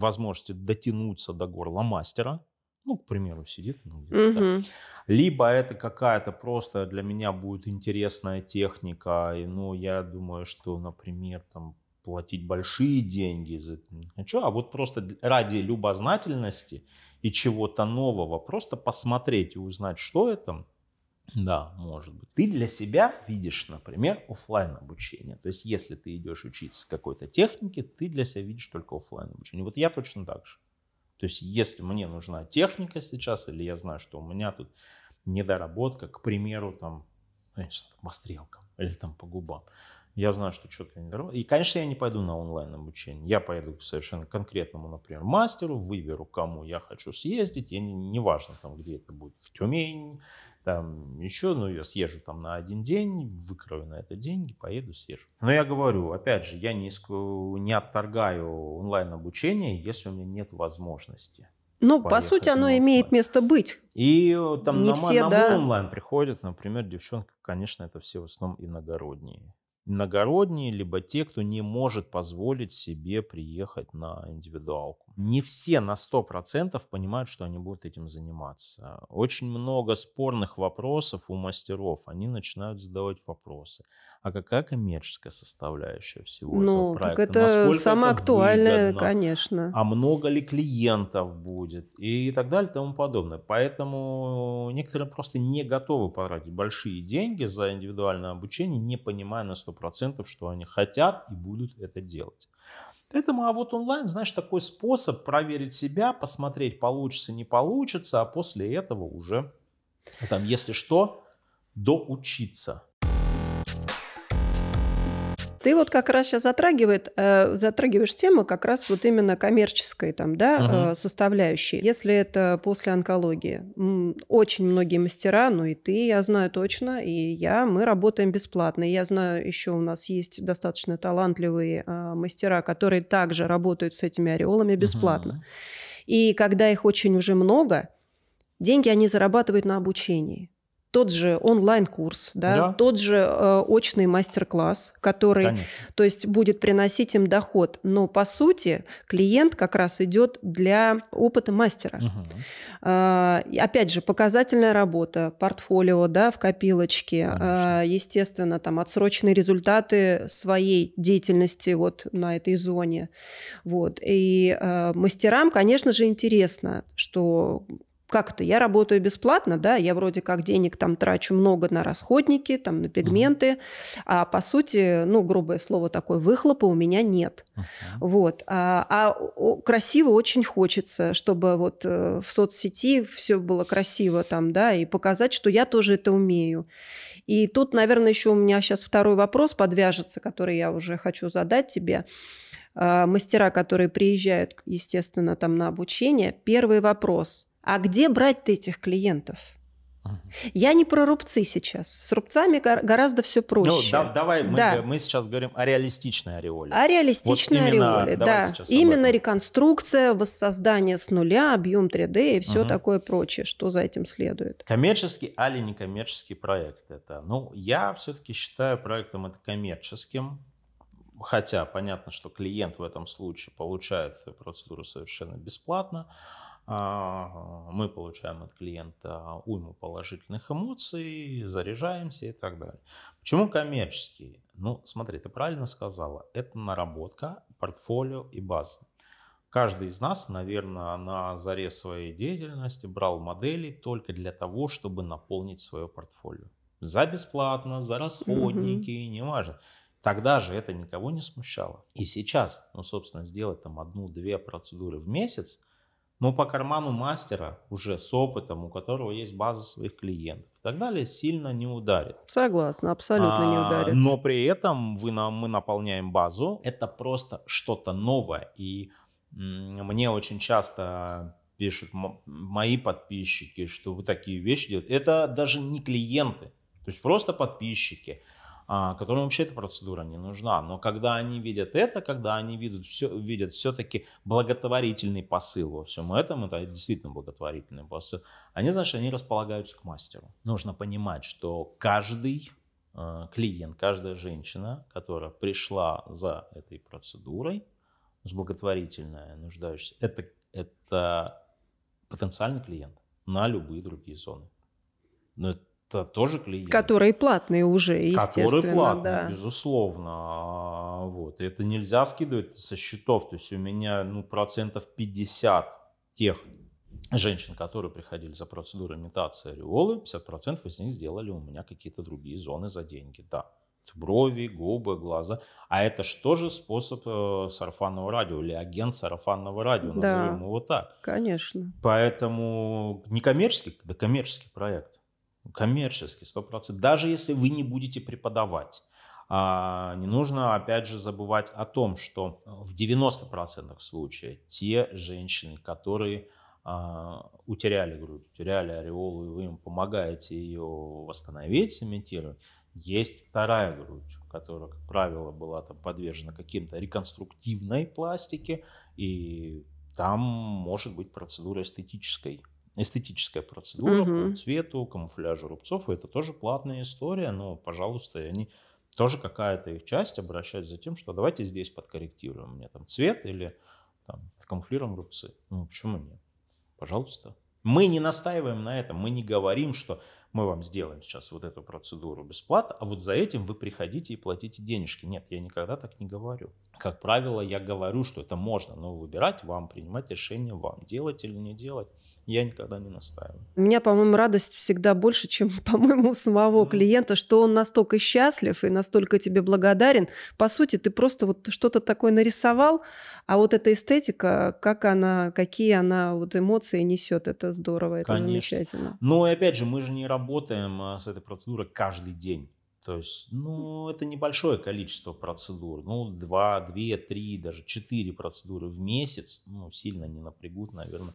возможности дотянуться до горла мастера, Ну, к примеру, сидит. Ну, где-то угу. Либо это какая-то просто для меня будет интересная техника. И, ну, я думаю, что, например, там платить большие деньги за это не хочу, а вот просто ради любознательности и чего-то нового, просто посмотреть и узнать, что это, да, может быть. Ты для себя видишь, например, офлайн обучение. То есть, если ты идешь учиться какой-то технике, ты для себя видишь только офлайн обучение. Вот я точно так же. То есть, если мне нужна техника сейчас, или я знаю, что у меня тут недоработка, к примеру, там, знаешь, по стрелкам или там по губам, я знаю, что что-то я не доработал. И, конечно, я не пойду на онлайн обучение. Я поеду к совершенно конкретному, например, мастеру, выберу, кому я хочу съездить. Я не, не важно, там, где это будет, в Тюмень там еще, ну, я съезжу там на один день, выкрою на это деньги, поеду, съезжу. Но я говорю, опять же, я не, не отторгаю онлайн-обучение, если у меня нет возможности. Ну, по сути, оно онлайн. имеет место быть. И э, там не на, все, на да. онлайн приходят, например, девчонка, конечно, это все в основном иногородние иногородние, либо те, кто не может позволить себе приехать на индивидуалку. Не все на 100% понимают, что они будут этим заниматься. Очень много спорных вопросов у мастеров. Они начинают задавать вопросы а какая коммерческая составляющая всего ну, этого проекта? это Насколько самое это актуальное, выгодно? конечно. А много ли клиентов будет и так далее и тому подобное. Поэтому некоторые просто не готовы потратить большие деньги за индивидуальное обучение, не понимая на 100%, что они хотят и будут это делать. Поэтому, а вот онлайн, знаешь, такой способ проверить себя, посмотреть, получится, не получится, а после этого уже, там, если что, доучиться. Ты вот как раз сейчас затрагивает, э, затрагиваешь тему как раз вот именно коммерческой там, да, угу. составляющей. Если это после онкологии, очень многие мастера, ну и ты, я знаю точно, и я, мы работаем бесплатно. Я знаю, еще у нас есть достаточно талантливые э, мастера, которые также работают с этими ореолами бесплатно. Угу. И когда их очень уже много, деньги они зарабатывают на обучении тот же онлайн-курс, да, да. тот же э, очный мастер-класс, который, то есть, будет приносить им доход. Но по сути клиент как раз идет для опыта мастера. Угу. Э, опять же, показательная работа, портфолио, да, в копилочке, э, естественно, там отсроченные результаты своей деятельности вот на этой зоне, вот. И э, мастерам, конечно же, интересно, что как это, я работаю бесплатно, да, я вроде как денег там трачу много на расходники, там на пигменты, uh-huh. а по сути, ну, грубое слово такое, выхлопа у меня нет. Uh-huh. Вот. А, а красиво очень хочется, чтобы вот э, в соцсети все было красиво там, да, и показать, что я тоже это умею. И тут, наверное, еще у меня сейчас второй вопрос подвяжется, который я уже хочу задать тебе а, мастера, которые приезжают, естественно, там на обучение, первый вопрос. А где брать-то этих клиентов? Я не про рубцы сейчас. С рубцами гораздо все проще. Ну, да, давай мы, да. мы сейчас говорим о реалистичной ореоле. О реалистичной вот именно, ореоле, да. Именно реконструкция, воссоздание с нуля, объем 3D и все угу. такое прочее, что за этим следует. Коммерческий али некоммерческий проект это? Ну, я все-таки считаю проектом это коммерческим. Хотя понятно, что клиент в этом случае получает процедуру совершенно бесплатно. А, мы получаем от клиента уйму положительных эмоций, заряжаемся и так далее. Почему коммерческие? Ну, смотри, ты правильно сказала, это наработка, портфолио и база. Каждый из нас, наверное, на заре своей деятельности брал модели только для того, чтобы наполнить свое портфолио. За бесплатно, за расходники, mm-hmm. неважно. Тогда же это никого не смущало. И сейчас, ну, собственно, сделать там одну-две процедуры в месяц – но по карману мастера, уже с опытом, у которого есть база своих клиентов и так далее, сильно не ударит. Согласна, абсолютно а, не ударит. Но при этом вы, на, мы наполняем базу. Это просто что-то новое. И мне очень часто пишут мои подписчики, что вы такие вещи делаете. Это даже не клиенты, то есть просто подписчики. А, которым вообще эта процедура не нужна. Но когда они видят это, когда они видят, все, видят все-таки благотворительный посыл во всем этом, это действительно благотворительный посыл, они, значит, они располагаются к мастеру. Нужно понимать, что каждый а, клиент, каждая женщина, которая пришла за этой процедурой, с благотворительной нуждающейся, это, это потенциальный клиент на любые другие зоны. Но это это тоже клиент. Которые платные уже, естественно. Которые платные, да. безусловно. А, вот. это нельзя скидывать со счетов. То есть у меня ну, процентов 50 тех женщин, которые приходили за процедурой имитации ореолы, 50% из них сделали у меня какие-то другие зоны за деньги. Да, брови, губы, глаза. А это же тоже способ э, сарафанного радио или агент сарафанного радио, да, назовем его так. конечно. Поэтому не коммерческий, да коммерческий проект. Коммерческий, 100%. Даже если вы не будете преподавать. А не нужно, опять же, забывать о том, что в 90% случаев те женщины, которые а, утеряли грудь, утеряли ореолу, и вы им помогаете ее восстановить, цементировать, есть вторая грудь, которая, как правило, была там подвержена каким-то реконструктивной пластике, и там может быть процедура эстетической эстетическая процедура угу. по цвету, камуфляжу рубцов. И это тоже платная история, но, пожалуйста, и они тоже какая-то их часть обращаются за тем, что давайте здесь подкорректируем мне там цвет или там, камуфлируем рубцы. Ну, почему нет? Пожалуйста. Мы не настаиваем на этом, мы не говорим, что мы вам сделаем сейчас вот эту процедуру бесплатно, а вот за этим вы приходите и платите денежки. Нет, я никогда так не говорю. Как правило, я говорю, что это можно, но выбирать вам, принимать решение вам, делать или не делать я никогда не настаиваю. У меня, по-моему, радость всегда больше, чем, по-моему, у самого mm. клиента, что он настолько счастлив и настолько тебе благодарен. По сути, ты просто вот что-то такое нарисовал, а вот эта эстетика, как она, какие она вот эмоции несет, это здорово, это Конечно. замечательно. Но, ну и опять же, мы же не работаем а, с этой процедурой каждый день. То есть, ну, это небольшое количество процедур. Ну, два, две, три, даже четыре процедуры в месяц. Ну, сильно не напрягут, наверное.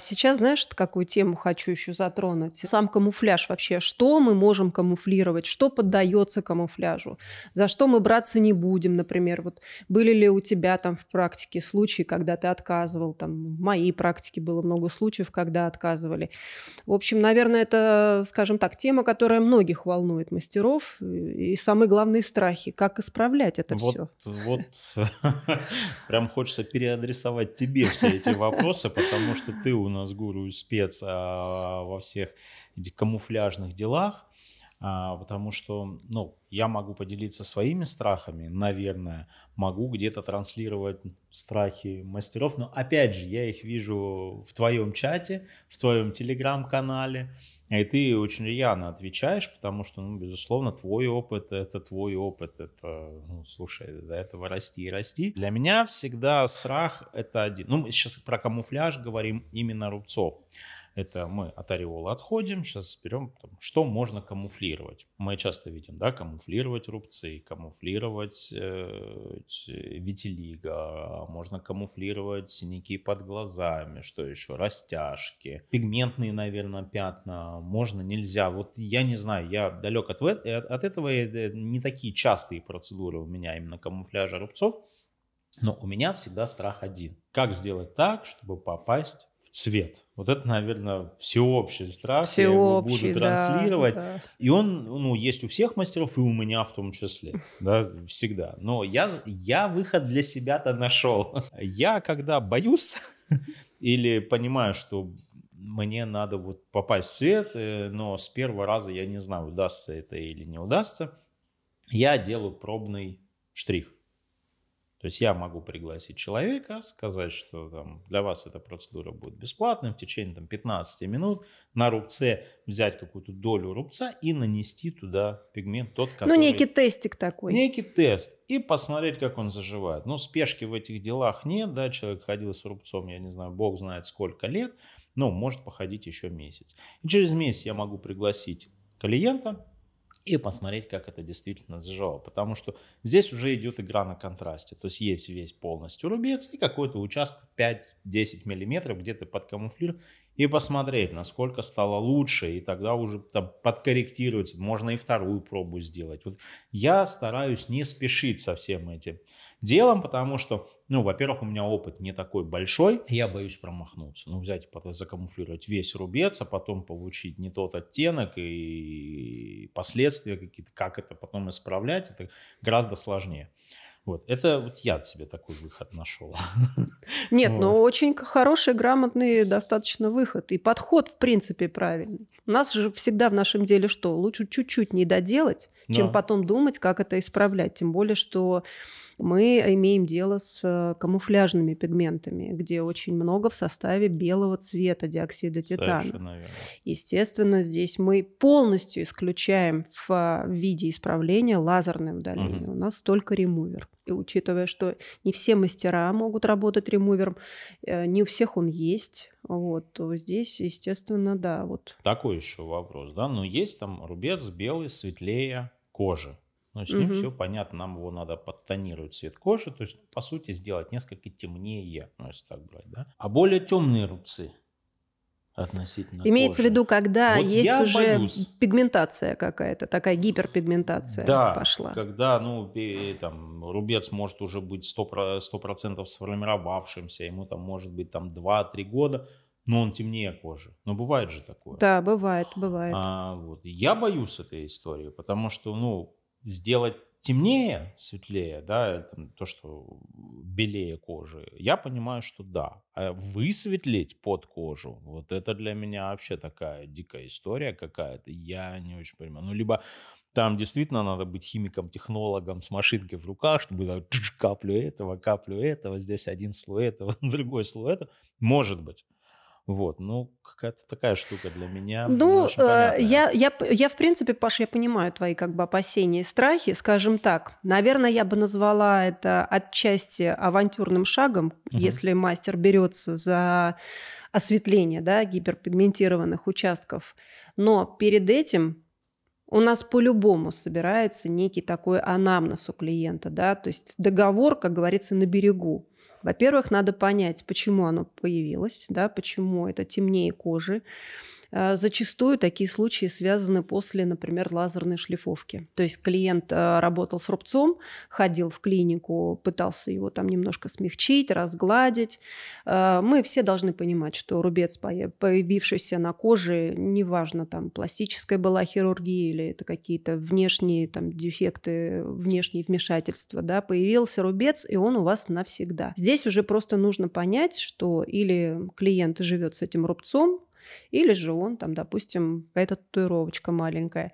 Сейчас, знаешь, какую тему хочу еще затронуть? Сам камуфляж вообще. Что мы можем камуфлировать? Что поддается камуфляжу? За что мы браться не будем, например? Вот были ли у тебя там в практике случаи, когда ты отказывал? Там в моей практике было много случаев, когда отказывали. В общем, наверное, это, скажем так, тема, которая многих волнует мастеров. И самые главные страхи. Как исправлять это вот, все? Вот прям хочется переадресовать тебе все эти вопросы, потому что ты у у нас гуру спец а, во всех камуфляжных делах, а, потому что, ну, я могу поделиться своими страхами, наверное, могу где-то транслировать страхи мастеров, но опять же, я их вижу в твоем чате, в твоем телеграм-канале, и ты очень рьяно отвечаешь, потому что, ну, безусловно, твой опыт — это твой опыт, это, ну, слушай, до этого расти и расти. Для меня всегда страх — это один, ну, мы сейчас про камуфляж говорим именно Рубцов, это мы от ореола отходим, сейчас берем, там, что можно камуфлировать. Мы часто видим, да, камуфлировать рубцы, камуфлировать э, витилиго, можно камуфлировать синяки под глазами, что еще, растяжки, пигментные, наверное, пятна, можно, нельзя. Вот я не знаю, я далек от, от, э, от этого, не такие частые процедуры у меня именно камуфляжа рубцов, но у меня всегда страх один. Как сделать так, чтобы попасть цвет. Вот это, наверное, всеобщий страх, всеобщий, я его буду транслировать. Да, да. И он, ну, есть у всех мастеров, и у меня в том числе, да, всегда. Но я, я выход для себя-то нашел. Я, когда боюсь или понимаю, что мне надо вот попасть в свет, э, но с первого раза я не знаю, удастся это или не удастся, я делаю пробный штрих. То есть я могу пригласить человека, сказать, что там, для вас эта процедура будет бесплатной, в течение там, 15 минут на рубце взять какую-то долю рубца и нанести туда пигмент тот, ну, который... Ну, некий тестик такой. Некий тест. И посмотреть, как он заживает. Ну, спешки в этих делах нет, да, человек ходил с рубцом, я не знаю, бог знает сколько лет, но может походить еще месяц. И через месяц я могу пригласить клиента, и посмотреть, как это действительно зажило, Потому что здесь уже идет игра на контрасте. То есть есть весь полностью рубец и какой-то участок 5-10 миллиметров где-то под камуфлир и посмотреть, насколько стало лучше, и тогда уже там, подкорректировать. Можно и вторую пробу сделать. Вот я стараюсь не спешить со всем этим делом, потому что, ну, во-первых, у меня опыт не такой большой, я боюсь промахнуться. Ну, взять и закамуфлировать весь рубец, а потом получить не тот оттенок и последствия какие-то, как это потом исправлять, это гораздо сложнее. Вот. Это вот я от себе такой выход нашел. Нет, но ну, очень хороший, грамотный достаточно выход. И подход, в принципе, правильный. У нас же всегда в нашем деле что? Лучше чуть-чуть не доделать, чем потом думать, как это исправлять. Тем более, что мы имеем дело с э, камуфляжными пигментами, где очень много в составе белого цвета диоксида титана. Естественно, здесь мы полностью исключаем в э, виде исправления лазерное удаление. Угу. У нас только ремувер. И учитывая, что не все мастера могут работать ремувером, э, не у всех он есть, вот, то здесь, естественно, да. Вот. Такой еще вопрос, да? Но ну, есть там рубец белый светлее кожи. Но с ним угу. все понятно, нам его надо подтонировать цвет кожи, то есть, по сути, сделать несколько темнее, ну, если так брать, да. А более темные рубцы относительно Имеется кожи. в виду, когда вот есть уже боюсь, пигментация какая-то, такая гиперпигментация да, пошла. когда, ну, э, там, рубец может уже быть 100%, 100 сформировавшимся, ему там может быть там 2-3 года, но он темнее кожи. Но бывает же такое. Да, бывает, бывает. А, вот. Я боюсь этой истории, потому что, ну, сделать темнее, светлее, да, там, то, что белее кожи, я понимаю, что да. А высветлить под кожу, вот это для меня вообще такая дикая история какая-то. Я не очень понимаю. Ну, либо там действительно надо быть химиком, технологом с машинкой в руках, чтобы каплю этого, каплю этого, здесь один слой этого, другой слой этого. Может быть. Вот, ну, какая-то такая штука для меня. Ну, э, я, я, я, в принципе, Паша, я понимаю твои как бы опасения и страхи, скажем так. Наверное, я бы назвала это отчасти авантюрным шагом, угу. если мастер берется за осветление, да, гиперпигментированных участков. Но перед этим у нас по-любому собирается некий такой анамнез у клиента, да, то есть договор, как говорится, на берегу. Во-первых, надо понять, почему оно появилось, да, почему это темнее кожи, Э, зачастую такие случаи связаны после, например, лазерной шлифовки. То есть клиент э, работал с рубцом, ходил в клинику, пытался его там немножко смягчить, разгладить. Э, мы все должны понимать, что рубец, появившийся на коже, неважно, там пластическая была хирургия или это какие-то внешние там дефекты, внешние вмешательства, да, появился рубец, и он у вас навсегда. Здесь уже просто нужно понять, что или клиент живет с этим рубцом, или же он там, допустим, какая-то татуировочка маленькая.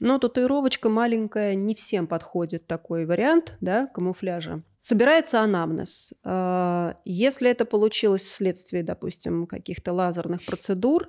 Но татуировочка маленькая, не всем подходит такой вариант да, камуфляжа. Собирается анамнез. А, если это получилось вследствие, допустим, каких-то лазерных процедур,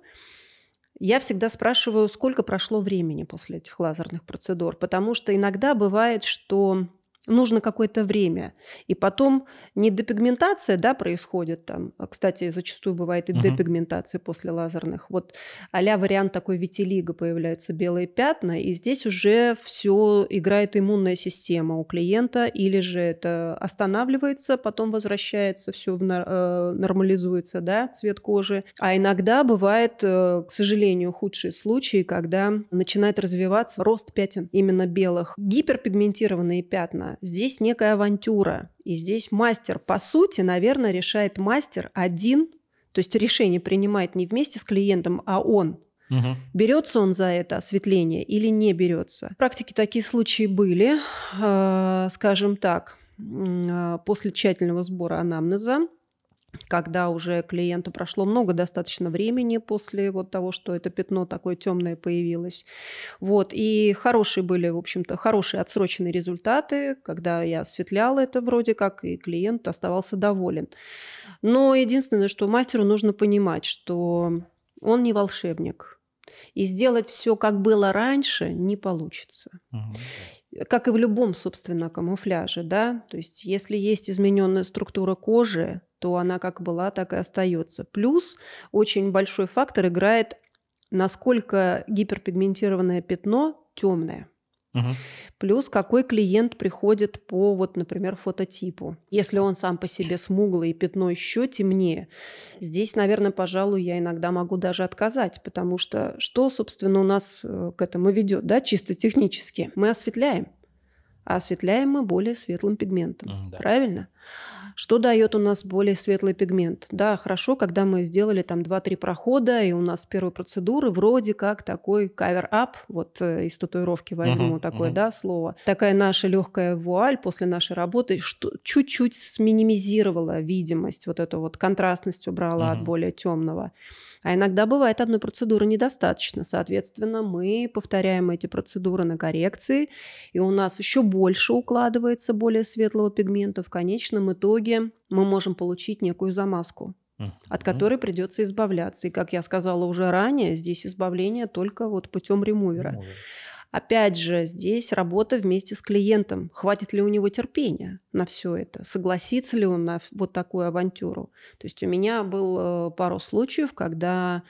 я всегда спрашиваю, сколько прошло времени после этих лазерных процедур, потому что иногда бывает, что нужно какое-то время. И потом не депигментация да, происходит там. А, кстати, зачастую бывает и угу. депигментация после лазерных. Вот а вариант такой витилиго появляются белые пятна, и здесь уже все играет иммунная система у клиента, или же это останавливается, потом возвращается, все э, нормализуется, да, цвет кожи. А иногда бывает, э, к сожалению, худшие случаи, когда начинает развиваться рост пятен, именно белых. Гиперпигментированные пятна Здесь некая авантюра. И здесь мастер, по сути, наверное, решает мастер один. То есть решение принимает не вместе с клиентом, а он. Угу. Берется он за это осветление или не берется? В практике такие случаи были, а, скажем так, а, после тщательного сбора анамнеза когда уже клиенту прошло много достаточно времени после вот того, что это пятно такое темное появилось. Вот. И хорошие были, в общем-то, хорошие отсроченные результаты, когда я осветляла это вроде как, и клиент оставался доволен. Но единственное, что мастеру нужно понимать, что он не волшебник. И сделать все, как было раньше, не получится. Угу как и в любом, собственно, камуфляже, да, то есть если есть измененная структура кожи, то она как была, так и остается. Плюс очень большой фактор играет, насколько гиперпигментированное пятно темное. Угу. Плюс какой клиент приходит по, вот, например, фототипу. Если он сам по себе смуглый и пятно еще темнее, здесь, наверное, пожалуй, я иногда могу даже отказать, потому что что, собственно, у нас э, к этому ведет, да, чисто технически? Мы осветляем, а осветляем мы более светлым пигментом, mm, да. правильно? Что дает у нас более светлый пигмент? Да, хорошо, когда мы сделали там 2-3 прохода, и у нас первые процедуры вроде как такой cover up вот э, из татуировки возьму uh-huh, такое, uh-huh. да, слово. Такая наша легкая вуаль после нашей работы что, чуть-чуть сминимизировала видимость, вот эту вот контрастность убрала uh-huh. от более темного. А иногда бывает одной процедуры недостаточно. Соответственно, мы повторяем эти процедуры на коррекции, и у нас еще больше укладывается более светлого пигмента. В конечном итоге итоге мы можем получить некую замазку, от которой придется избавляться. И, как я сказала уже ранее, здесь избавление только вот путем ремувера. Опять же, здесь работа вместе с клиентом. Хватит ли у него терпения на все это? Согласится ли он на вот такую авантюру? То есть у меня был э, пару случаев, когда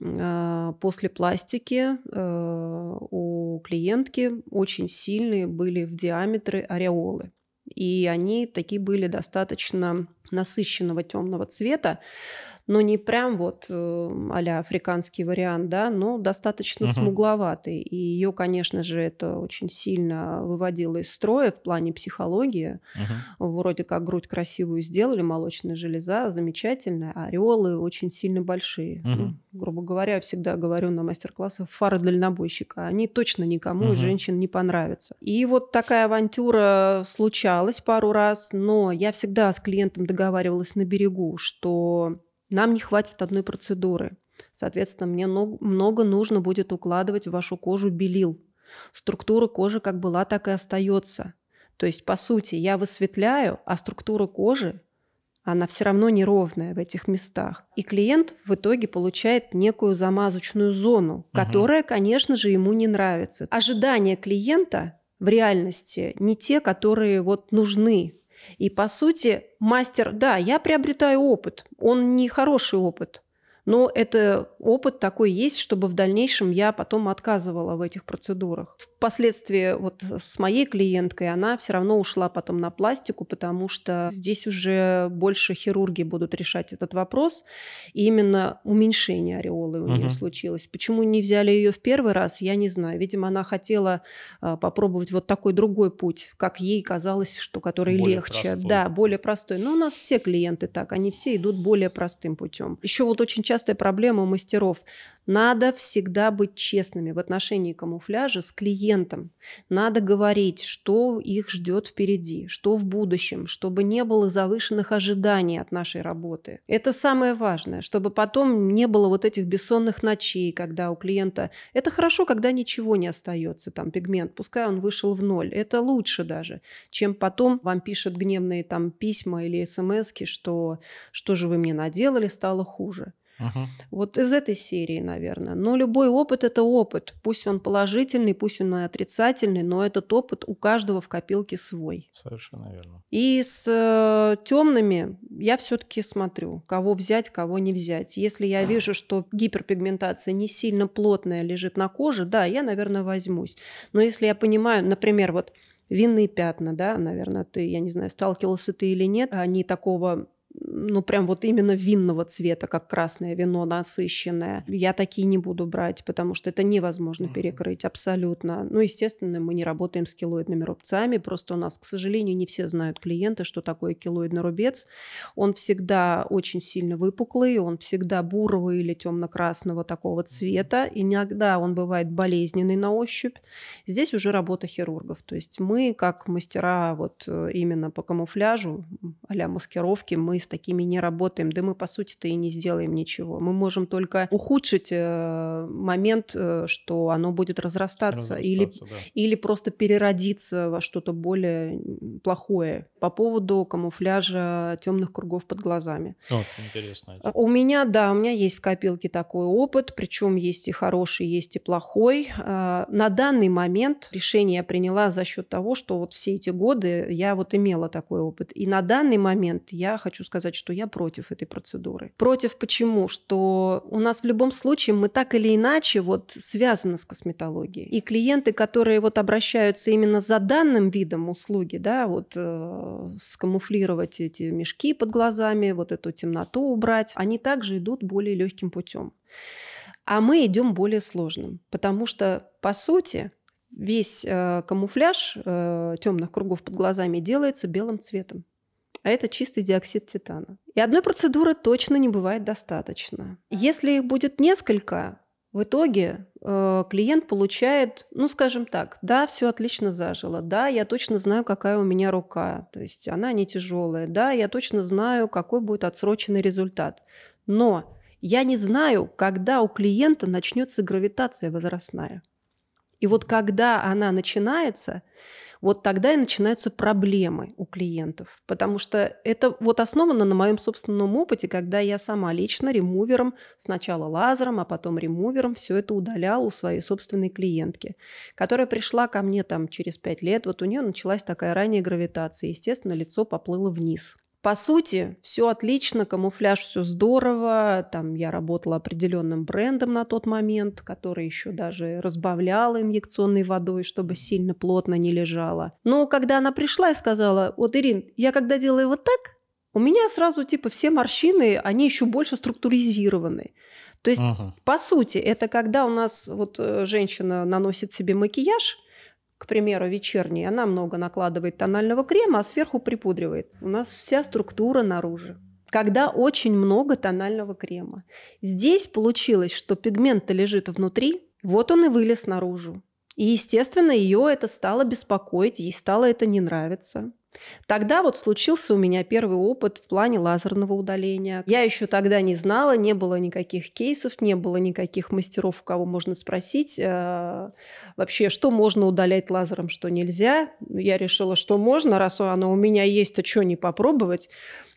э, после пластики э, у клиентки очень сильные были в диаметры ареолы и они такие были достаточно насыщенного темного цвета, но не прям вот а африканский вариант, да, но достаточно uh-huh. смугловатый. И ее, конечно же, это очень сильно выводило из строя в плане психологии. Uh-huh. Вроде как грудь красивую сделали, молочная железа замечательная, орелы очень сильно большие. Uh-huh. грубо говоря, я всегда говорю на мастер-классах фары дальнобойщика. Они точно никому uh-huh. из женщин не понравятся. И вот такая авантюра случалась пару раз, но я всегда с клиентом договорилась договаривалась на берегу, что нам не хватит одной процедуры. Соответственно, мне много нужно будет укладывать в вашу кожу белил. Структура кожи как была, так и остается. То есть, по сути, я высветляю, а структура кожи, она все равно неровная в этих местах. И клиент в итоге получает некую замазочную зону, которая, угу. конечно же, ему не нравится. Ожидания клиента в реальности не те, которые вот нужны и по сути, мастер, да, я приобретаю опыт, он не хороший опыт, но это опыт такой есть, чтобы в дальнейшем я потом отказывала в этих процедурах. Впоследствии вот с моей клиенткой она все равно ушла потом на пластику, потому что здесь уже больше хирурги будут решать этот вопрос. И именно уменьшение ореолы у нее угу. случилось. Почему не взяли ее в первый раз, я не знаю. Видимо, она хотела а, попробовать вот такой другой путь, как ей казалось, что который более легче. Простой. Да, более простой. Но у нас все клиенты так, они все идут более простым путем. Еще вот очень часто частая проблема у мастеров. Надо всегда быть честными в отношении камуфляжа с клиентом. Надо говорить, что их ждет впереди, что в будущем, чтобы не было завышенных ожиданий от нашей работы. Это самое важное, чтобы потом не было вот этих бессонных ночей, когда у клиента... Это хорошо, когда ничего не остается, там, пигмент, пускай он вышел в ноль. Это лучше даже, чем потом вам пишут гневные там письма или смс что что же вы мне наделали, стало хуже. Угу. Вот из этой серии, наверное. Но любой опыт – это опыт. Пусть он положительный, пусть он отрицательный, но этот опыт у каждого в копилке свой. Совершенно верно. И с э, темными я все-таки смотрю, кого взять, кого не взять. Если я вижу, что гиперпигментация не сильно плотная лежит на коже, да, я, наверное, возьмусь. Но если я понимаю, например, вот винные пятна, да, наверное, ты, я не знаю, сталкивался ты или нет, они такого ну, прям вот именно винного цвета, как красное вино насыщенное. Я такие не буду брать, потому что это невозможно перекрыть абсолютно. Ну, естественно, мы не работаем с килоидными рубцами, просто у нас, к сожалению, не все знают клиенты, что такое килоидный рубец. Он всегда очень сильно выпуклый, он всегда бурого или темно-красного такого цвета. Иногда он бывает болезненный на ощупь. Здесь уже работа хирургов. То есть мы, как мастера вот э, именно по камуфляжу, а маскировки, мы с такими не работаем, да мы, по сути-то, и не сделаем ничего. Мы можем только ухудшить э, момент, э, что оно будет разрастаться, разрастаться или, да. или просто переродиться во что-то более плохое. По поводу камуфляжа темных кругов под глазами. О, интересно. А, у меня, да, у меня есть в копилке такой опыт, причем есть и хороший, есть и плохой. А, на данный момент решение я приняла за счет того, что вот все эти годы я вот имела такой опыт. И на данный момент я хочу сказать, сказать, что я против этой процедуры. Против почему? Что у нас в любом случае мы так или иначе вот связаны с косметологией. И клиенты, которые вот обращаются именно за данным видом услуги, да, вот э, скамуфлировать эти мешки под глазами, вот эту темноту убрать, они также идут более легким путем. А мы идем более сложным, потому что, по сути, весь э, камуфляж э, темных кругов под глазами делается белым цветом а это чистый диоксид титана. И одной процедуры точно не бывает достаточно. Если их будет несколько, в итоге э, клиент получает, ну, скажем так, да, все отлично зажило, да, я точно знаю, какая у меня рука, то есть она не тяжелая, да, я точно знаю, какой будет отсроченный результат. Но я не знаю, когда у клиента начнется гравитация возрастная. И вот когда она начинается, вот тогда и начинаются проблемы у клиентов. Потому что это вот основано на моем собственном опыте, когда я сама лично ремувером, сначала лазером, а потом ремувером все это удаляла у своей собственной клиентки, которая пришла ко мне там через пять лет, вот у нее началась такая ранняя гравитация, естественно, лицо поплыло вниз. По сути, все отлично, камуфляж все здорово. Там я работала определенным брендом на тот момент, который еще даже разбавлял инъекционной водой, чтобы сильно плотно не лежала. Но когда она пришла и сказала, вот, Ирин, я когда делаю вот так, у меня сразу типа все морщины, они еще больше структуризированы. То есть, ага. по сути, это когда у нас вот э, женщина наносит себе макияж – к примеру, вечерней, она много накладывает тонального крема, а сверху припудривает. У нас вся структура наружу когда очень много тонального крема. Здесь получилось, что пигмент лежит внутри, вот он и вылез наружу. И, естественно, ее это стало беспокоить, ей стало это не нравиться. Тогда вот случился у меня первый опыт в плане лазерного удаления. Я еще тогда не знала, не было никаких кейсов, не было никаких мастеров, у кого можно спросить э, вообще, что можно удалять лазером, что нельзя. Я решила, что можно, раз оно у меня есть, то что не попробовать.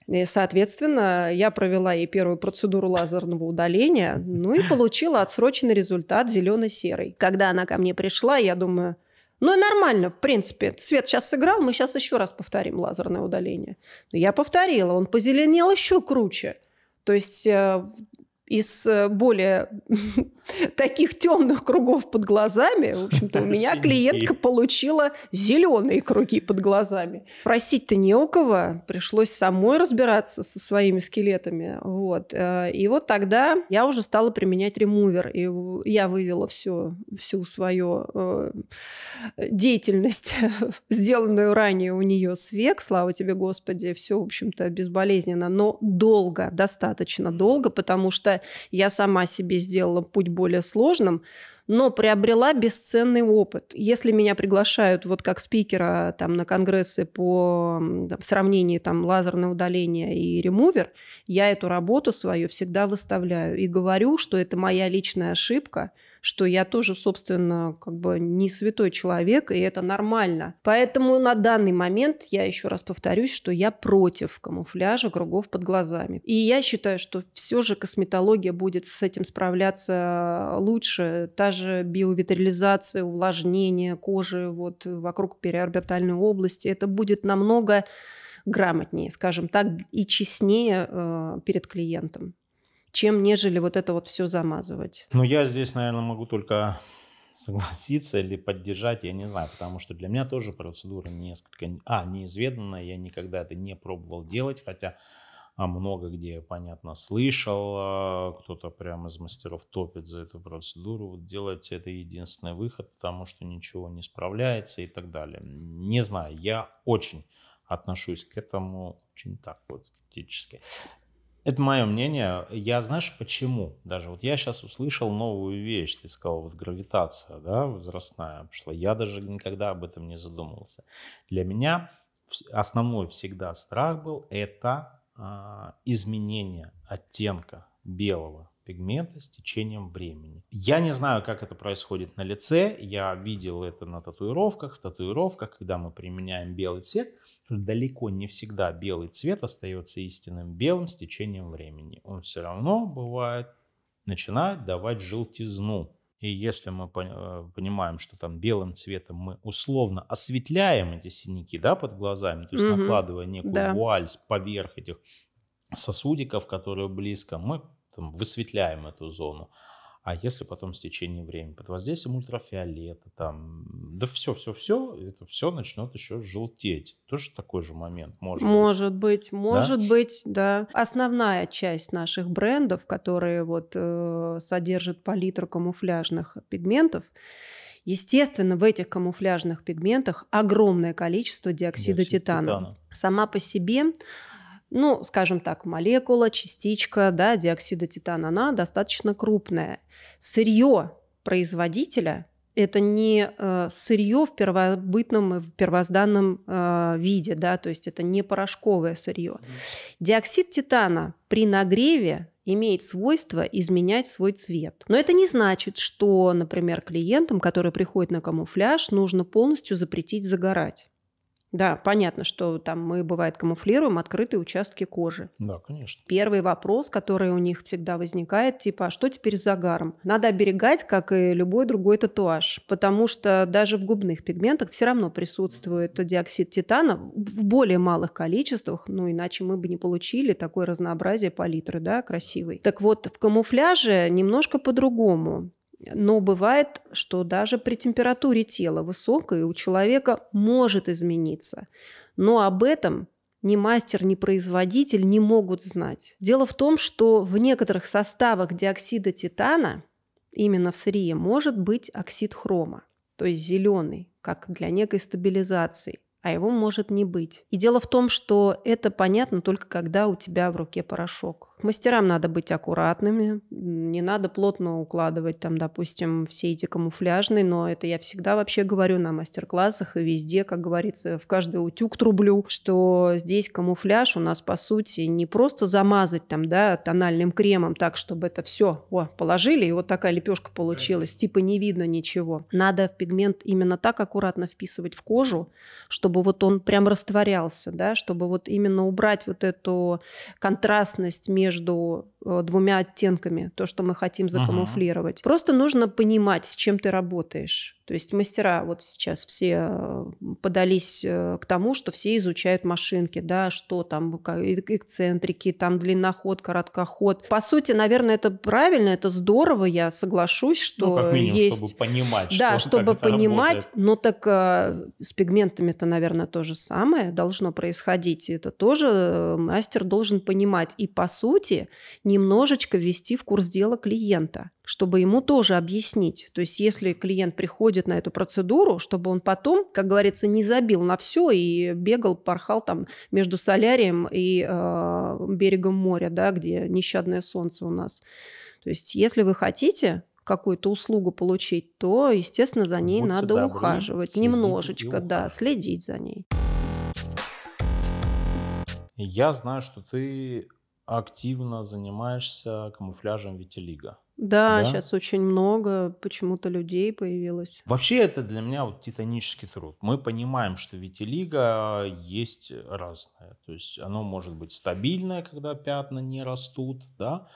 И, соответственно, я провела ей первую процедуру лазерного удаления, ну и получила отсроченный результат зеленый серый Когда она ко мне пришла, я думаю, ну и нормально, в принципе. Свет сейчас сыграл, мы сейчас еще раз повторим лазерное удаление. Ну, я повторила, он позеленел еще круче. То есть э, из э, более таких темных кругов под глазами, в общем-то, у меня клиентка получила зеленые круги под глазами. Просить-то не у кого, пришлось самой разбираться со своими скелетами. Вот. Э, и вот тогда я уже стала применять ремувер, и я вывела всю, всю свою э, деятельность, сделанную ранее у нее с век, слава тебе, Господи, все, в общем-то, безболезненно, но долго, достаточно долго, потому что я сама себе сделала путь более сложным, но приобрела бесценный опыт. Если меня приглашают вот как спикера там, на конгрессы по там, сравнению там, лазерное удаление и ремувер, я эту работу свою всегда выставляю и говорю, что это моя личная ошибка – что я тоже, собственно, как бы не святой человек, и это нормально. Поэтому на данный момент, я еще раз повторюсь, что я против камуфляжа кругов под глазами. И я считаю, что все же косметология будет с этим справляться лучше. Та же биовитализация, увлажнение кожи вот вокруг переорбитальной области, это будет намного грамотнее, скажем так, и честнее э, перед клиентом чем нежели вот это вот все замазывать. Ну, я здесь, наверное, могу только согласиться или поддержать, я не знаю, потому что для меня тоже процедура несколько, а, неизведанная, я никогда это не пробовал делать, хотя а, много где, понятно, слышал, а, кто-то прямо из мастеров топит за эту процедуру, вот делать это единственный выход, потому что ничего не справляется и так далее. Не знаю, я очень отношусь к этому очень так вот скептически. Это мое мнение. Я, знаешь, почему? Даже вот я сейчас услышал новую вещь. Ты сказал, вот гравитация, да, возрастная пошла. Я даже никогда об этом не задумывался. Для меня основной всегда страх был это а, изменение оттенка белого пигмента с течением времени. Я не знаю, как это происходит на лице. Я видел это на татуировках, в татуировках, когда мы применяем белый цвет. Далеко не всегда белый цвет остается истинным белым с течением времени. Он все равно бывает, начинает давать желтизну. И если мы э, понимаем, что там белым цветом мы условно осветляем эти синяки да, под глазами, то есть угу. накладывая некую да. вуаль поверх этих сосудиков, которые близко, мы там, высветляем эту зону. А если потом с течением времени под воздействием ультрафиолета, там, да все, все, все, это все начнет еще желтеть. Тоже такой же момент может. Может быть, может да? быть, да. Основная часть наших брендов, которые вот э, содержат палитру камуфляжных пигментов, Естественно, в этих камуфляжных пигментах огромное количество диоксида Диоксид титана. титана. Сама по себе ну, скажем так, молекула, частичка да, диоксида титана, она достаточно крупная. Сырье производителя это не э, сырье в первобытном и в первозданном э, виде, да, то есть это не порошковое сырье. Диоксид титана при нагреве имеет свойство изменять свой цвет. Но это не значит, что, например, клиентам, которые приходят на камуфляж, нужно полностью запретить загорать. Да, понятно, что там мы, бывает, камуфлируем открытые участки кожи. Да, конечно. Первый вопрос, который у них всегда возникает, типа, а что теперь с загаром? Надо оберегать, как и любой другой татуаж, потому что даже в губных пигментах все равно присутствует диоксид титана в более малых количествах, ну, иначе мы бы не получили такое разнообразие палитры, да, красивой. Так вот, в камуфляже немножко по-другому. Но бывает, что даже при температуре тела высокой у человека может измениться. Но об этом ни мастер, ни производитель не могут знать. Дело в том, что в некоторых составах диоксида титана, именно в сырье, может быть оксид хрома, то есть зеленый, как для некой стабилизации а его может не быть. И дело в том, что это понятно только когда у тебя в руке порошок. К мастерам надо быть аккуратными, не надо плотно укладывать там, допустим, все эти камуфляжные, но это я всегда вообще говорю на мастер-классах и везде, как говорится, в каждый утюг трублю, что здесь камуфляж у нас, по сути, не просто замазать там, да, тональным кремом так, чтобы это все о, положили, и вот такая лепешка получилась, типа не видно ничего. Надо в пигмент именно так аккуратно вписывать в кожу, чтобы вот он прям растворялся, да, чтобы вот именно убрать вот эту контрастность между между Э, двумя оттенками, то, что мы хотим закамуфлировать. Ага. Просто нужно понимать, с чем ты работаешь. То есть мастера вот сейчас все э, подались э, к тому, что все изучают машинки, да, что там, эксцентрики, там длинноход, короткоход. По сути, наверное, это правильно, это здорово, я соглашусь, что ну, как минимум, есть... чтобы понимать, Да, что, чтобы понимать, работает. но так э, с пигментами это, наверное, то же самое должно происходить. Это тоже мастер должен понимать. И, по сути, немножечко ввести в курс дела клиента, чтобы ему тоже объяснить. То есть если клиент приходит на эту процедуру, чтобы он потом, как говорится, не забил на все и бегал, порхал там между солярием и э, берегом моря, да, где нещадное солнце у нас. То есть если вы хотите какую-то услугу получить, то, естественно, за ней Будьте надо добры, ухаживать немножечко, да, следить за ней. Я знаю, что ты активно занимаешься камуфляжем витилиго. Да, да, сейчас очень много почему-то людей появилось. Вообще это для меня вот титанический труд. Мы понимаем, что витилиго есть разное. То есть оно может быть стабильное, когда пятна не растут, да,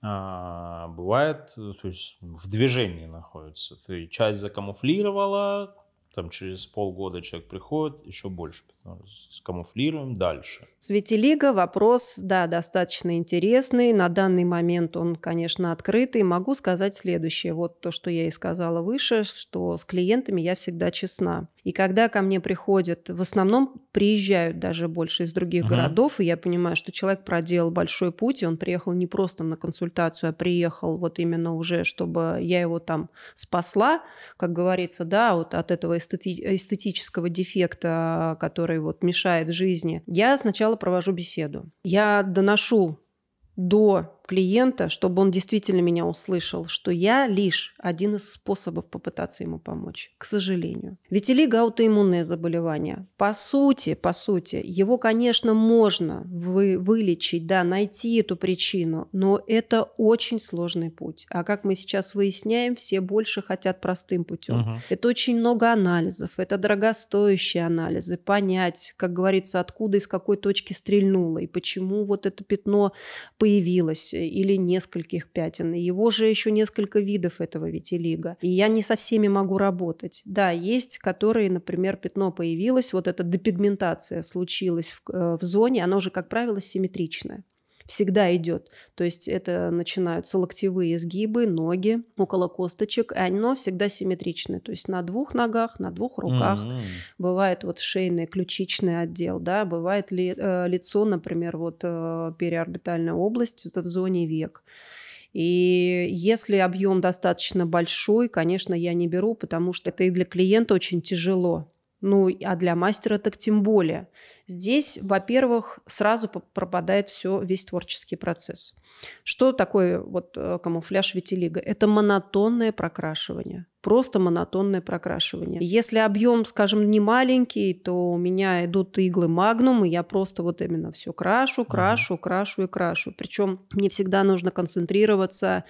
а, бывает, то есть в движении находится. Ты часть закамуфлировала, там через полгода человек приходит, еще больше ну, скамуфлируем дальше. Светилига, вопрос, да, достаточно интересный. На данный момент он, конечно, открытый. Могу сказать следующее. Вот то, что я и сказала выше, что с клиентами я всегда честна. И когда ко мне приходят, в основном приезжают даже больше из других угу. городов, и я понимаю, что человек проделал большой путь, и он приехал не просто на консультацию, а приехал вот именно уже, чтобы я его там спасла, как говорится, да, вот от этого эстети- эстетического дефекта, который который вот мешает жизни, я сначала провожу беседу. Я доношу до клиента, чтобы он действительно меня услышал, что я лишь один из способов попытаться ему помочь, к сожалению. Витилиго – аутоиммунное заболевание. По сути, по сути, его, конечно, можно вы, вылечить, да, найти эту причину, но это очень сложный путь. А как мы сейчас выясняем, все больше хотят простым путем. Угу. Это очень много анализов, это дорогостоящие анализы, понять, как говорится, откуда, из какой точки стрельнуло, и почему вот это пятно появилось, или нескольких пятен. Его же еще несколько видов этого витилига. И я не со всеми могу работать. Да, есть, которые, например, пятно появилось, вот эта депигментация случилась в, э, в зоне, оно же, как правило, симметричное всегда идет. То есть это начинаются локтевые сгибы, ноги около косточек, и оно всегда симметричное. То есть на двух ногах, на двух руках. Mm-hmm. Бывает вот шейный, ключичный отдел, да, бывает ли, э, лицо, например, вот э, переорбитальная область, это в зоне век. И если объем достаточно большой, конечно, я не беру, потому что это и для клиента очень тяжело. Ну, а для мастера так тем более. Здесь, во-первых, сразу пропадает все, весь творческий процесс. Что такое вот э, камуфляж Витилига? Это монотонное прокрашивание – просто монотонное прокрашивание. Если объем, скажем, не маленький, то у меня идут иглы магнум, и я просто вот именно все крашу, крашу, ага. крашу и крашу. Причем мне всегда нужно концентрироваться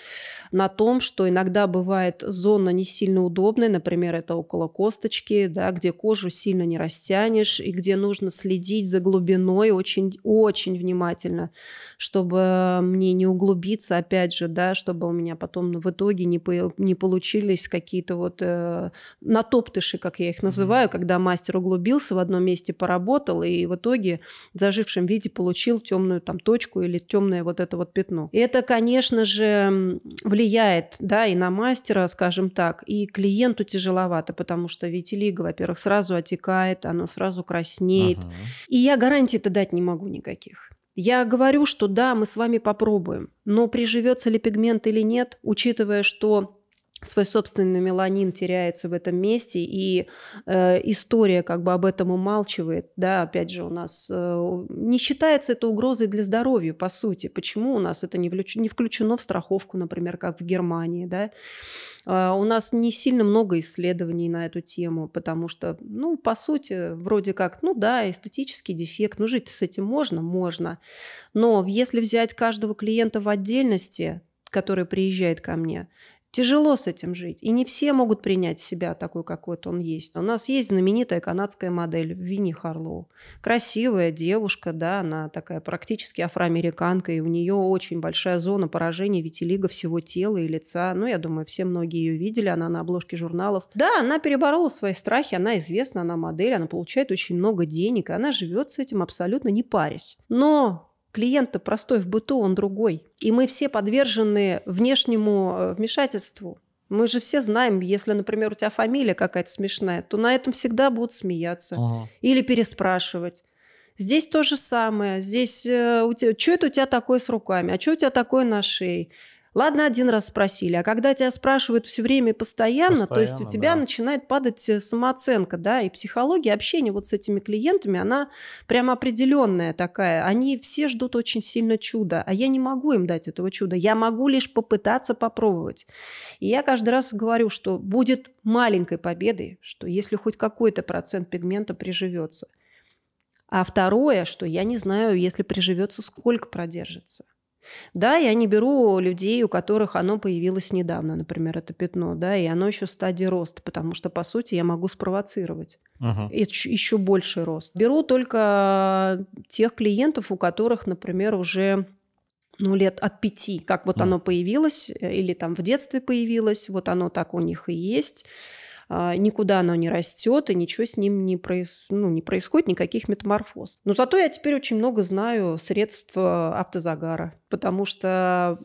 на том, что иногда бывает зона не сильно удобная, например, это около косточки, да, где кожу сильно не растянешь, и где нужно следить за глубиной очень-очень внимательно, чтобы мне не углубиться, опять же, да, чтобы у меня потом в итоге не, не получились какие-то какие-то вот э, натоптыши, как я их называю, mm-hmm. когда мастер углубился в одном месте, поработал, и в итоге в зажившем виде получил темную там точку или темное вот это вот пятно. И это, конечно же, влияет, да, и на мастера, скажем так, и клиенту тяжеловато, потому что витилиго, во-первых, сразу отекает, оно сразу краснеет. Ага. И я гарантий-то дать не могу никаких. Я говорю, что да, мы с вами попробуем, но приживется ли пигмент или нет, учитывая, что свой собственный меланин теряется в этом месте, и э, история как бы об этом умалчивает, да, опять же у нас э, не считается это угрозой для здоровья, по сути, почему у нас это не, влюч... не включено в страховку, например, как в Германии, да, э, у нас не сильно много исследований на эту тему, потому что, ну, по сути, вроде как, ну да, эстетический дефект, ну жить с этим можно, можно, но если взять каждого клиента в отдельности, который приезжает ко мне, Тяжело с этим жить. И не все могут принять себя такой, какой вот он есть. У нас есть знаменитая канадская модель Винни Харлоу. Красивая девушка, да, она такая практически афроамериканка, и у нее очень большая зона поражения витилиго всего тела и лица. Ну, я думаю, все многие ее видели, она на обложке журналов. Да, она переборола свои страхи, она известна, она модель, она получает очень много денег, и она живет с этим абсолютно не парясь. Но клиент простой в быту, он другой. И мы все подвержены внешнему э, вмешательству. Мы же все знаем, если, например, у тебя фамилия какая-то смешная, то на этом всегда будут смеяться ага. или переспрашивать. Здесь то же самое. Здесь э, у тебя, что это у тебя такое с руками, а что у тебя такое на шее? Ладно, один раз спросили, а когда тебя спрашивают все время и постоянно, постоянно то есть у тебя да. начинает падать э, самооценка, да, и психология общения вот с этими клиентами, она прямо определенная такая. Они все ждут очень сильно чуда, а я не могу им дать этого чуда. Я могу лишь попытаться попробовать. И я каждый раз говорю, что будет маленькой победой, что если хоть какой-то процент пигмента приживется. А второе, что я не знаю, если приживется, сколько продержится – да, я не беру людей, у которых оно появилось недавно, например, это пятно, да, и оно еще в стадии роста, потому что, по сути, я могу спровоцировать uh-huh. еще больший рост. Беру только тех клиентов, у которых, например, уже ну, лет от пяти, как вот uh-huh. оно появилось, э, или там в детстве появилось, вот оно так у них и есть а, никуда оно не растет, и ничего с ним не, проис... ну, не происходит, никаких метаморфоз. Но зато я теперь очень много знаю средств э, автозагара потому что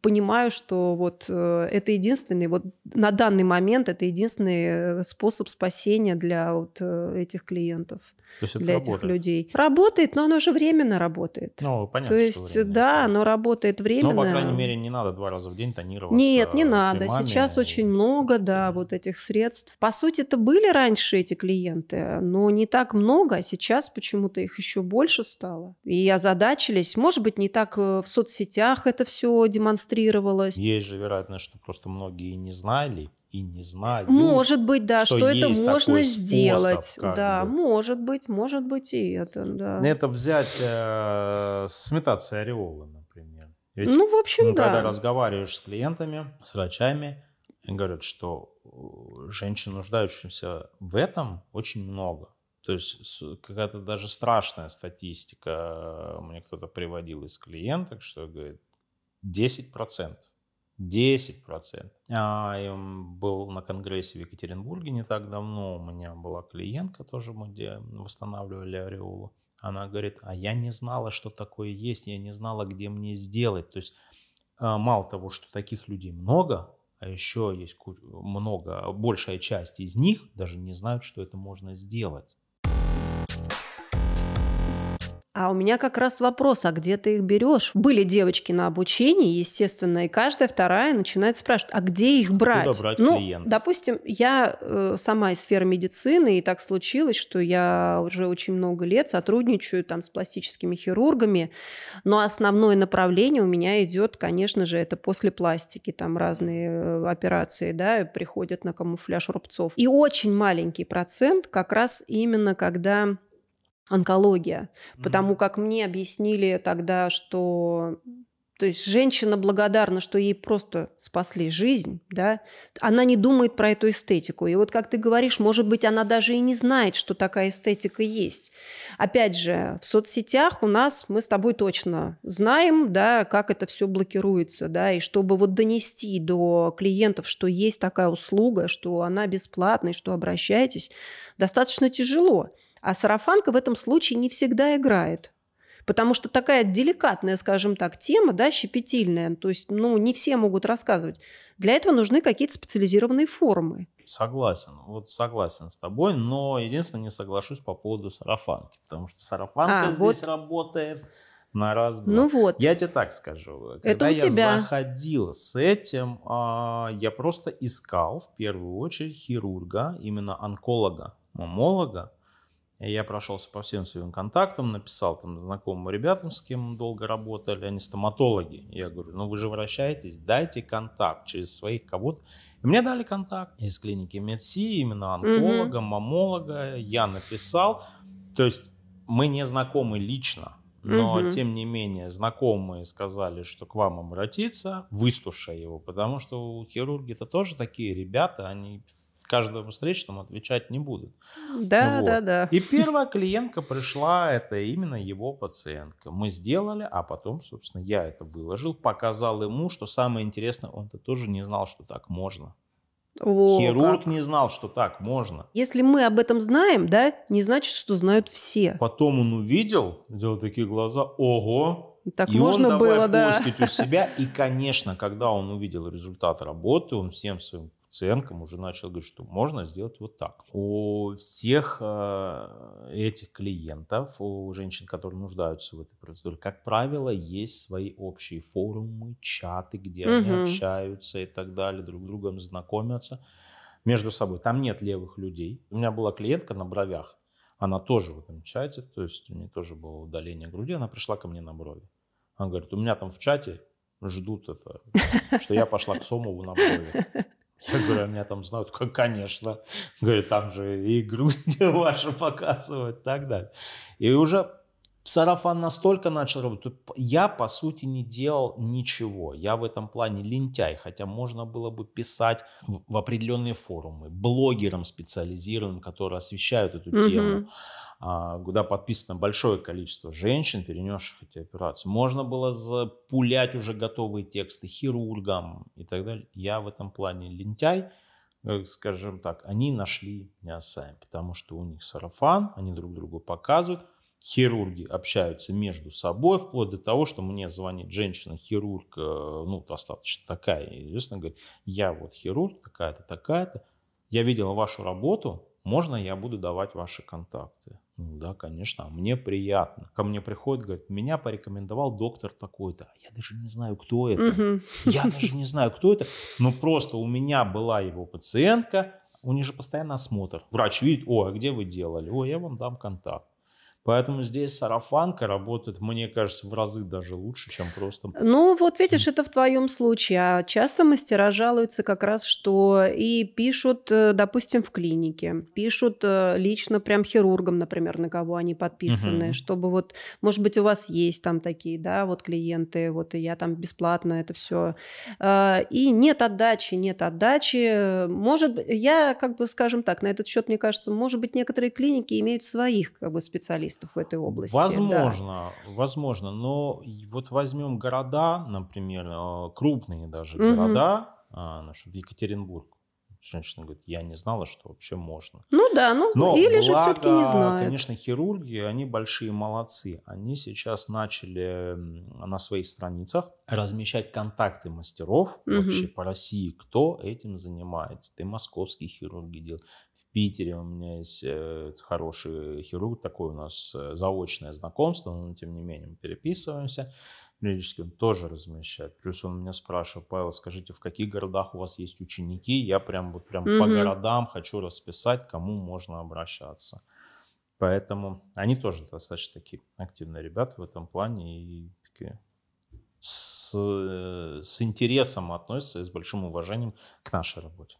понимаю, что вот э, это единственный, вот на данный момент это единственный э, способ спасения для вот э, этих клиентов, для работает. этих людей. Работает, но оно же временно работает. Ну, понятно. То есть, да, оно работает временно. Но, по крайней мере, не надо два раза в день тонироваться. Нет, не надо. Кремами. Сейчас очень много, да, вот этих средств. По сути, это были раньше эти клиенты, но не так много, а сейчас почему-то их еще больше стало. И озадачились. Может быть, не так в соц соцсетях это все демонстрировалось. Есть же вероятность, что просто многие не знали и не знали. Может быть, да, что, что это можно сделать. Способ, да, бы. может быть, может быть и это, да. Это взять, э, сметаться ореолы, например. Ведь, ну, в общем, ну, да. Когда разговариваешь с клиентами, с врачами, они говорят, что э, женщин, нуждающихся в этом, очень много. То есть какая-то даже страшная статистика. Э, мне кто-то приводил из клиенток, что говорит, 10%. 10%. А, я был на конгрессе в Екатеринбурге не так давно. У меня была клиентка тоже, мы где восстанавливали ореолу. Она говорит, а я не знала, что такое есть, я не знала, где мне сделать. То есть а, мало того, что таких людей много, а еще есть много, а большая часть из них даже не знают, что это можно сделать. А у меня как раз вопрос, а где ты их берешь? Были девочки на обучении, естественно, и каждая вторая начинает спрашивать, а где их брать? Откуда брать ну, клиентов? допустим, я э, сама из сферы медицины, и так случилось, что я уже очень много лет сотрудничаю там с пластическими хирургами, но основное направление у меня идет, конечно же, это после пластики, там разные э, операции, да, приходят на камуфляж рубцов. И очень маленький процент как раз именно когда онкология. Потому как мне объяснили тогда, что то есть женщина благодарна, что ей просто спасли жизнь, да, она не думает про эту эстетику. И вот, как ты говоришь, может быть, она даже и не знает, что такая эстетика есть. Опять же, в соцсетях у нас, мы с тобой точно знаем, да, как это все блокируется, да, и чтобы вот донести до клиентов, что есть такая услуга, что она бесплатная, что обращайтесь, достаточно тяжело. А сарафанка в этом случае не всегда играет. Потому что такая деликатная, скажем так, тема, да, щепетильная, то есть, ну, не все могут рассказывать. Для этого нужны какие-то специализированные форумы. Согласен, вот согласен с тобой, но единственное, не соглашусь по поводу сарафанки, потому что сарафанка а, здесь вот... работает на раз -два. Ну вот. Я тебе так скажу. Это Когда я тебя. заходил с этим, а, я просто искал в первую очередь хирурга, именно онколога, мамолога, я прошелся по всем своим контактам, написал там знакомым ребятам, с кем долго работали, они стоматологи. Я говорю, ну вы же вращаетесь, дайте контакт через своих кого-то. И мне дали контакт из клиники МедСи, именно онколога, mm-hmm. мамолога. Я написал. То есть мы не знакомы лично, но угу. тем не менее знакомые сказали, что к вам обратиться, выслушай его, потому что у хирурги это тоже такие ребята, они каждому встречному отвечать не будут. Да, вот. да, да. И первая клиентка пришла, это именно его пациентка. Мы сделали, а потом, собственно, я это выложил, показал ему, что самое интересное, он-то тоже не знал, что так можно. О, Хирург как. не знал, что так можно. Если мы об этом знаем, да, не значит, что знают все. Потом он увидел, делал такие глаза, ого. Так и можно он давай было, да. у себя. И, конечно, когда он увидел результат работы, он всем своим пациенткам уже начал говорить, что можно сделать вот так. У всех а, этих клиентов, у женщин, которые нуждаются в этой процедуре, как правило, есть свои общие форумы, чаты, где угу. они общаются и так далее, друг с другом знакомятся между собой. Там нет левых людей. У меня была клиентка на бровях, она тоже в этом чате, то есть у нее тоже было удаление груди, она пришла ко мне на брови. Она говорит, у меня там в чате ждут это, что я пошла к Сомову на брови. Я говорю, а меня там знают, как, конечно. Говорю, там же и грудь вашу показывают и так далее. И уже сарафан настолько начал работать. Я, по сути, не делал ничего. Я в этом плане лентяй, хотя можно было бы писать в, в определенные форумы, блогерам специализированным, которые освещают эту угу. тему, а, куда подписано большое количество женщин, перенесших эти операции. Можно было запулять уже готовые тексты хирургам и так далее. Я в этом плане лентяй э, скажем так, они нашли меня сами, потому что у них сарафан, они друг другу показывают, хирурги общаются между собой, вплоть до того, что мне звонит женщина-хирург, э, ну, достаточно такая, известно, говорит, я вот хирург, такая-то, такая-то, я видела вашу работу, можно я буду давать ваши контакты? Ну да, конечно, а мне приятно. Ко мне приходит, говорит, меня порекомендовал доктор такой-то. А я даже не знаю, кто это. Я даже не знаю, кто это. Но просто у меня была его пациентка, у них же постоянно осмотр. Врач видит, о, а где вы делали? О, я вам дам контакт. Поэтому здесь сарафанка работает, мне кажется, в разы даже лучше, чем просто... Ну, вот видишь, это в твоем случае. А часто мастера жалуются как раз, что и пишут, э, допустим, в клинике, пишут э, лично прям хирургам, например, на кого они подписаны, угу. чтобы вот, может быть, у вас есть там такие, да, вот клиенты, вот и я там бесплатно это все. А, и нет отдачи, нет отдачи. Может, я, как бы, скажем так, на этот счет, мне кажется, может быть, некоторые клиники имеют своих как бы специалистов, специалистов в этой области. Возможно, да. возможно. Но вот возьмем города, например, э, крупные даже угу. города, а, Екатеринбург. Женщина говорит, я не знала, что вообще можно. Ну да, ну Но или благо, же все-таки не знаю. Конечно, хирурги, они большие молодцы. Они сейчас начали на своих страницах размещать контакты мастеров угу. вообще по России, кто этим занимается. Ты московский хирурги делал. В Питере у меня есть э, хороший хирург, такое у нас э, заочное знакомство, но тем не менее мы переписываемся. Юридически он тоже размещает. Плюс он меня спрашивает, Павел, скажите, в каких городах у вас есть ученики? Я прям вот прям угу. по городам хочу расписать, кому можно обращаться. Поэтому они тоже достаточно такие активные ребята в этом плане и такие с, э, с интересом относятся и с большим уважением к нашей работе.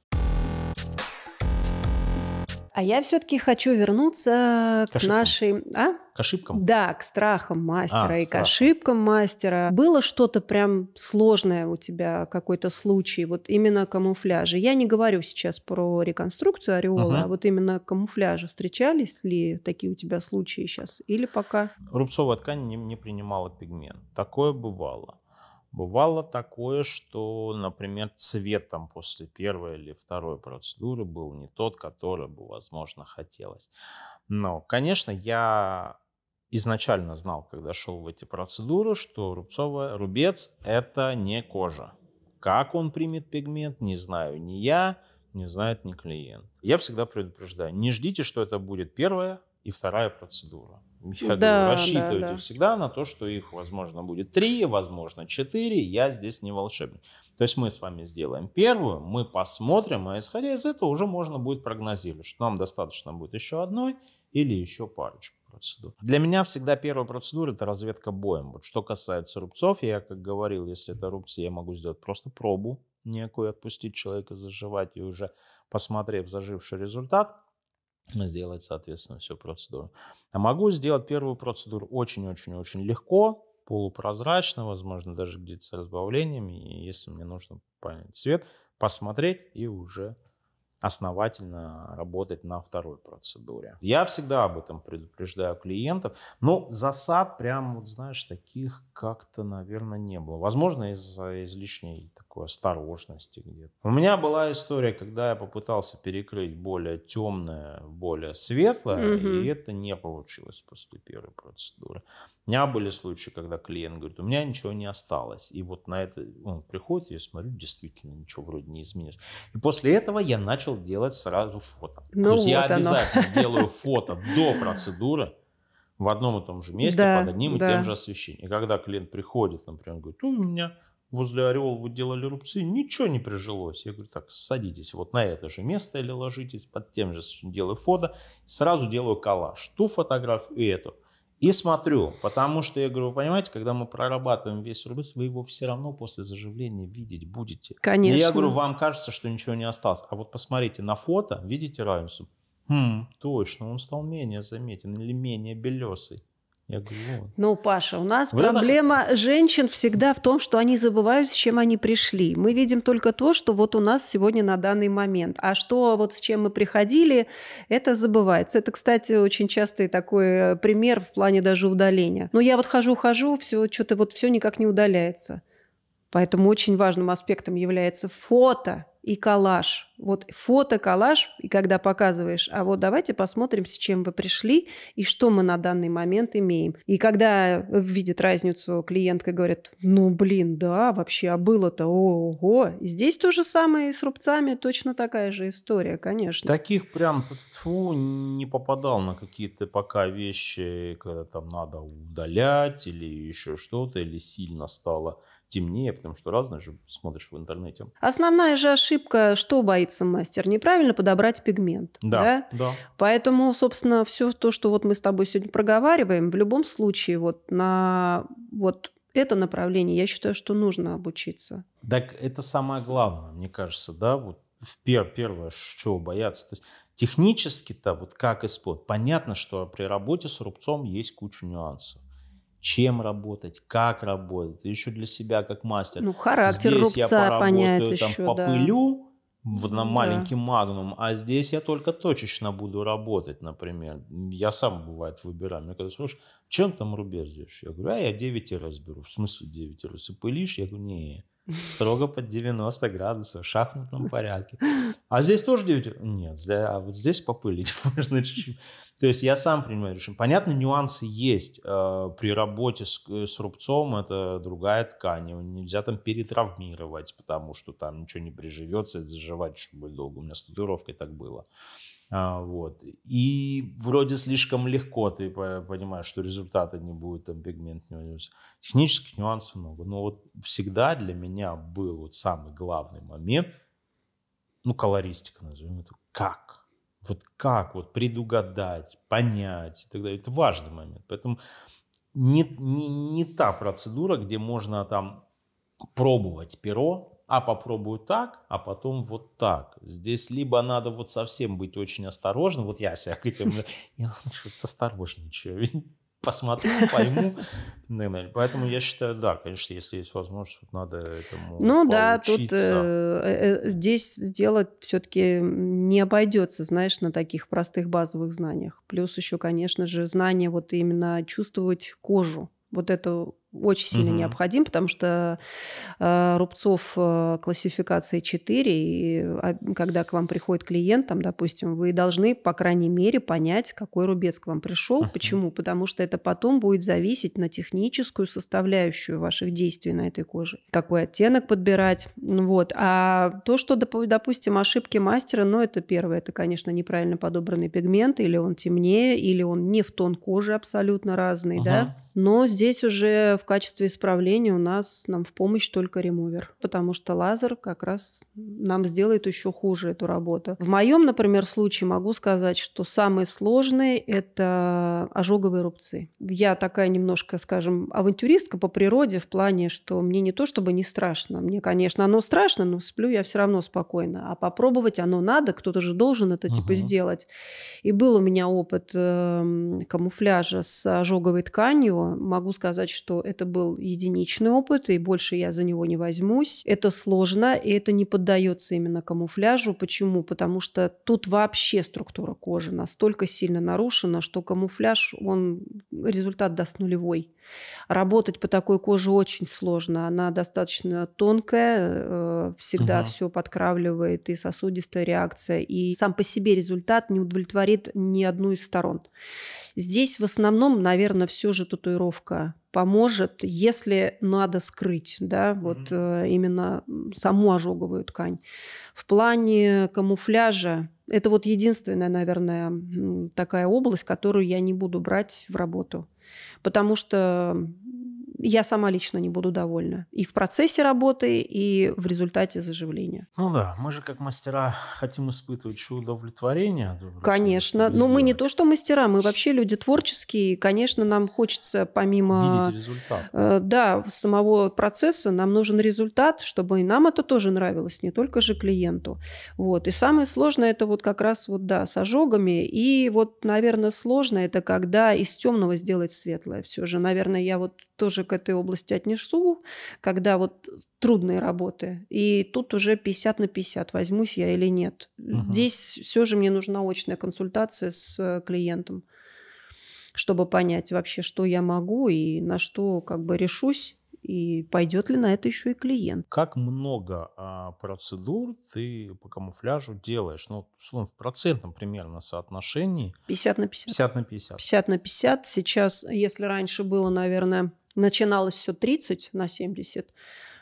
А я все-таки хочу вернуться к, к нашей... А? К ошибкам? Да, к страхам мастера а, и страх. к ошибкам мастера. Было что-то прям сложное у тебя, какой-то случай, вот именно камуфляжи. Я не говорю сейчас про реконструкцию ореола, угу. а вот именно камуфляжи. Встречались ли такие у тебя случаи сейчас или пока? Рубцовая ткань не, не принимала пигмент. Такое бывало. Бывало такое, что, например, цвет там после первой или второй процедуры был не тот, который бы, возможно, хотелось. Но, конечно, я изначально знал, когда шел в эти процедуры, что рубцовая, рубец – это не кожа. Как он примет пигмент, не знаю ни я, не знает ни клиент. Я всегда предупреждаю, не ждите, что это будет первая и вторая процедура. Я да, рассчитывайте да, да. всегда на то, что их, возможно, будет три, возможно, четыре. Я здесь не волшебник. То есть мы с вами сделаем первую, мы посмотрим, а исходя из этого уже можно будет прогнозировать, что нам достаточно будет еще одной или еще парочку процедур. Для меня всегда первая процедура – это разведка боем. Вот что касается рубцов, я, как говорил, если это рубцы, я могу сделать просто пробу некую, отпустить человека, заживать и уже посмотрев заживший результат – сделать, соответственно, всю процедуру. А могу сделать первую процедуру очень-очень-очень легко, полупрозрачно, возможно, даже где-то с разбавлениями, и если мне нужно понять цвет, посмотреть и уже основательно работать на второй процедуре. Я всегда об этом предупреждаю клиентов, но засад прям, вот знаешь, таких как-то, наверное, не было. Возможно, из-за излишней такой такой осторожности где-то. У меня была история, когда я попытался перекрыть более темное, более светлое, mm-hmm. и это не получилось после первой процедуры. У меня были случаи, когда клиент говорит, у меня ничего не осталось. И вот на это он приходит, я смотрю, действительно ничего вроде не изменилось. И после этого я начал делать сразу фото. Ну, То есть вот я обязательно оно. делаю фото до процедуры в одном и том же месте, да, под одним да. и тем же освещением. И когда клиент приходит, например, говорит, у меня возле Орел вы делали рубцы, ничего не прижилось. Я говорю, так, садитесь вот на это же место или ложитесь, под тем же делаю фото, сразу делаю коллаж, ту фотографию и эту. И смотрю, потому что я говорю, вы понимаете, когда мы прорабатываем весь рубец, вы его все равно после заживления видеть будете. Конечно. И я говорю, вам кажется, что ничего не осталось. А вот посмотрите на фото, видите разницу? Хм, точно, он стал менее заметен или менее белесый. Я думаю, вот. Ну, Паша, у нас вот проблема это... женщин всегда в том, что они забывают, с чем они пришли. Мы видим только то, что вот у нас сегодня на данный момент. А что вот с чем мы приходили, это забывается. Это, кстати, очень частый такой э, пример в плане даже удаления. Но ну, я вот хожу-хожу, все что-то вот все никак не удаляется. Поэтому очень важным аспектом является фото и коллаж. Вот фото, коллаж, и когда показываешь, а вот давайте посмотрим, с чем вы пришли и что мы на данный момент имеем. И когда видит разницу, клиентка говорит, ну блин, да, вообще, а было-то, ого. Здесь то же самое и с рубцами, точно такая же история, конечно. Таких прям, фу, не попадал на какие-то пока вещи, когда там надо удалять или еще что-то, или сильно стало темнее, потому что разное же смотришь в интернете. Основная же ошибка, что боится мастер, неправильно подобрать пигмент. Да, да. да. Поэтому, собственно, все то, что вот мы с тобой сегодня проговариваем, в любом случае вот на вот это направление, я считаю, что нужно обучиться. Так это самое главное, мне кажется, да, вот в пер, первое, что бояться. То есть технически-то, вот как испод, понятно, что при работе с рубцом есть куча нюансов чем работать, как работать, еще для себя как мастер. Ну, характер здесь рубца я поработаю, понять там, еще, попылю, да в, на маленький да. магнум, а здесь я только точечно буду работать, например. Я сам, бывает, выбираю. Мне говорят, слушай, чем там рубеж здесь? Я говорю, а я 9 раз беру. В смысле 9 раз? И пылишь? Я говорю, не, строго под 90 градусов в шахматном порядке. А здесь тоже 9? Нет, а вот здесь попылить можно чуть-чуть. То есть я сам принимаю решение. Понятно, нюансы есть. Э, при работе с, э, с рубцом это другая ткань. Его нельзя там перетравмировать, потому что там ничего не приживется, заживать очень будет долго. У меня с татуировкой так было. А, вот. И вроде слишком легко ты понимаешь, что результата не будет, там пигмент не возьмется. Технических нюансов много. Но вот всегда для меня был вот самый главный момент, ну, колористика назовем это, как? Вот как вот предугадать, понять и так далее. Это важный момент. Поэтому не, не, не та процедура, где можно там пробовать перо, а попробую так, а потом вот так. Здесь либо надо вот совсем быть очень осторожным, вот я себя к этим, я что-то осторожничаю, посмотрю, пойму. Ну Поэтому я считаю, да, конечно, если есть возможность, вот надо этому Ну да, тут э, э, э, здесь дело все-таки не обойдется, знаешь, на таких простых базовых знаниях. Плюс еще, конечно же, знание вот именно чувствовать кожу. Вот это очень сильно угу. необходим, потому что э, рубцов э, классификации 4, и а, когда к вам приходит клиент, там, допустим, вы должны, по крайней мере, понять, какой рубец к вам пришел. Угу. Почему? Потому что это потом будет зависеть на техническую составляющую ваших действий на этой коже. Какой оттенок подбирать. Вот. А то, что, допустим, ошибки мастера, ну, это первое, это, конечно, неправильно подобранный пигмент, или он темнее, или он не в тон кожи абсолютно разный, угу. да? Но здесь уже в качестве исправления у нас нам в помощь только ремовер, потому что лазер как раз нам сделает еще хуже эту работу. В моем, например, случае могу сказать, что самые сложные – это ожоговые рубцы. Я такая немножко, скажем, авантюристка по природе в плане, что мне не то чтобы не страшно. Мне, конечно, оно страшно, но сплю я все равно спокойно. А попробовать оно надо, кто-то же должен это uh-huh. типа сделать. И был у меня опыт э, камуфляжа с ожоговой тканью, могу сказать, что это был единичный опыт, и больше я за него не возьмусь. Это сложно, и это не поддается именно камуфляжу. Почему? Потому что тут вообще структура кожи настолько сильно нарушена, что камуфляж, он результат даст нулевой. Работать по такой коже очень сложно. Она достаточно тонкая, э, всегда угу. все подкравливает, и сосудистая реакция, и сам по себе результат не удовлетворит ни одну из сторон. Здесь в основном, наверное, все же татуировка поможет, если надо скрыть, да, mm-hmm. вот э, именно саму ожоговую ткань. В плане камуфляжа это вот единственная, наверное, такая область, которую я не буду брать в работу, потому что я сама лично не буду довольна. И в процессе работы, и в результате заживления. Ну да, мы же как мастера хотим испытывать удовлетворения. Конечно. Но ну, мы не то, что мастера, мы вообще люди творческие. И, конечно, нам хочется помимо... Видеть результат. Э, да, самого процесса нам нужен результат, чтобы и нам это тоже нравилось, не только же клиенту. Вот. И самое сложное это вот как раз вот, да, с ожогами. И вот, наверное, сложно это когда из темного сделать светлое. Все же, наверное, я вот тоже к этой области отнесу, когда вот трудные работы. И тут уже 50 на 50, возьмусь я или нет. Угу. Здесь все же мне нужна очная консультация с клиентом, чтобы понять вообще, что я могу и на что как бы решусь и пойдет ли на это еще и клиент. Как много а, процедур ты по камуфляжу делаешь? Ну, условно, в процентном примерно соотношении. 50 на 50. 50 на 50. 50 на 50. Сейчас, если раньше было, наверное, начиналось все 30 на 70,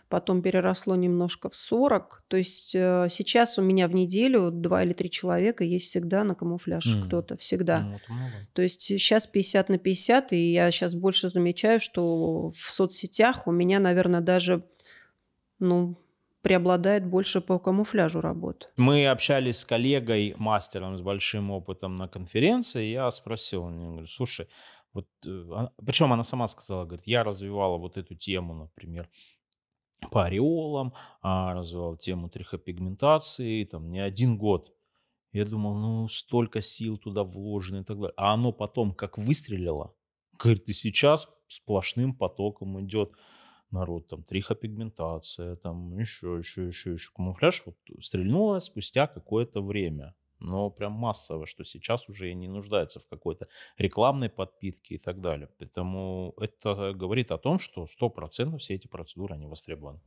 потом переросло немножко в 40. То есть э, сейчас у меня в неделю два или три человека есть всегда на камуфляж mm. кто-то, всегда. Ну, вот То есть сейчас 50 на 50, и я сейчас больше замечаю, что в соцсетях у меня, наверное, даже, ну, преобладает больше по камуфляжу работ. Мы общались с коллегой, мастером с большим опытом на конференции, и я спросил, он говорит, слушай, вот, э, а, причем она сама сказала, говорит, я развивала вот эту тему, например, по ореолам, а, развивала тему трихопигментации, там, не один год. Я думал, ну, столько сил туда вложено и так далее. А оно потом как выстрелило, говорит, и сейчас сплошным потоком идет народ, там, трихопигментация, там, еще, еще, еще, еще, камуфляж, вот стрельнуло спустя какое-то время но прям массово, что сейчас уже и не нуждаются в какой-то рекламной подпитке и так далее. Поэтому это говорит о том, что 100% все эти процедуры, они востребованы.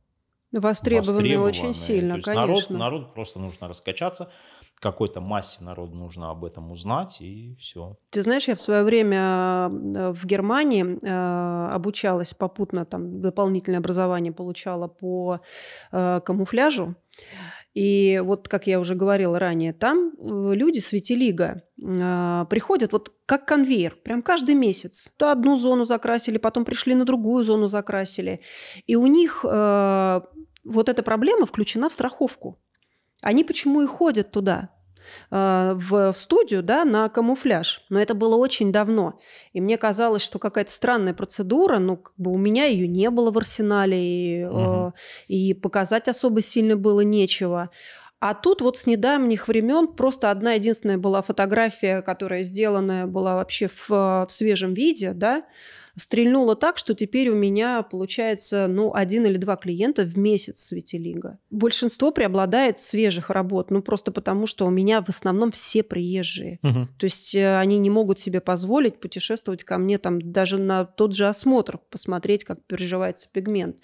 Востребованы, востребованы очень сильно, конечно. Народ, народ просто нужно раскачаться, какой-то массе народу нужно об этом узнать, и все. Ты знаешь, я в свое время э, в Германии э, обучалась попутно, там дополнительное образование получала по э, камуфляжу. И вот, как я уже говорила ранее, там э, люди с Витилиго э, а, приходят вот как конвейер, прям каждый месяц. То одну зону закрасили, потом пришли на другую зону закрасили. И у них э, вот эта проблема включена в страховку. Они почему и ходят туда? Э, в студию да, на камуфляж. Но это было очень давно. И мне казалось, что какая-то странная процедура, ну, как бы у меня ее не было в арсенале, и, угу. и показать особо сильно было нечего. А тут вот с недавних времен просто одна единственная была фотография, которая сделанная была вообще в, э, в свежем виде, да, стрельнуло так, что теперь у меня получается, ну, один или два клиента в месяц светилига. Большинство преобладает свежих работ, ну, просто потому, что у меня в основном все приезжие. Угу. То есть э, они не могут себе позволить путешествовать ко мне там даже на тот же осмотр, посмотреть, как переживается пигмент.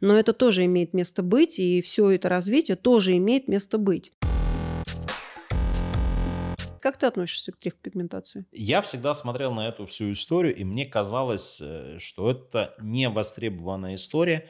Но это тоже имеет место быть, и все это развитие тоже имеет место быть. Как ты относишься к трихопигментации? Я всегда смотрел на эту всю историю, и мне казалось, э, что это не востребованная история.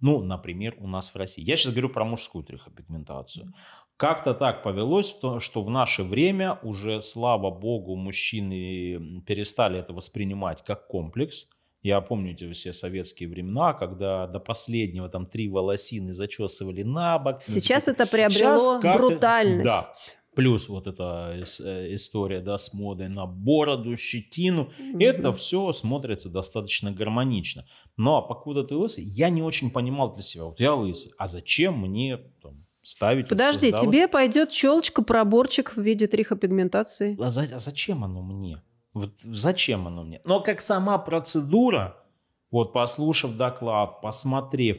Ну, например, у нас в России. Я сейчас говорю про мужскую трихопигментацию. Как-то так повелось, что в наше время уже, слава богу, мужчины перестали это воспринимать как комплекс. Я помню эти все советские времена, когда до последнего там три волосины зачесывали на бок. Сейчас это приобрело Сейчас брутальность. Да. Плюс вот эта э, история, да, с модой на бороду, щетину. Mm-hmm. Это все смотрится достаточно гармонично. Но ну, а покуда ты лысый, я не очень понимал для себя. Вот я лысый, а зачем мне там, ставить. Подожди, вот тебе пойдет челочка, проборчик в виде трихопигментации. А, за, а зачем оно мне? Вот зачем оно мне? Но как сама процедура, вот послушав доклад, посмотрев,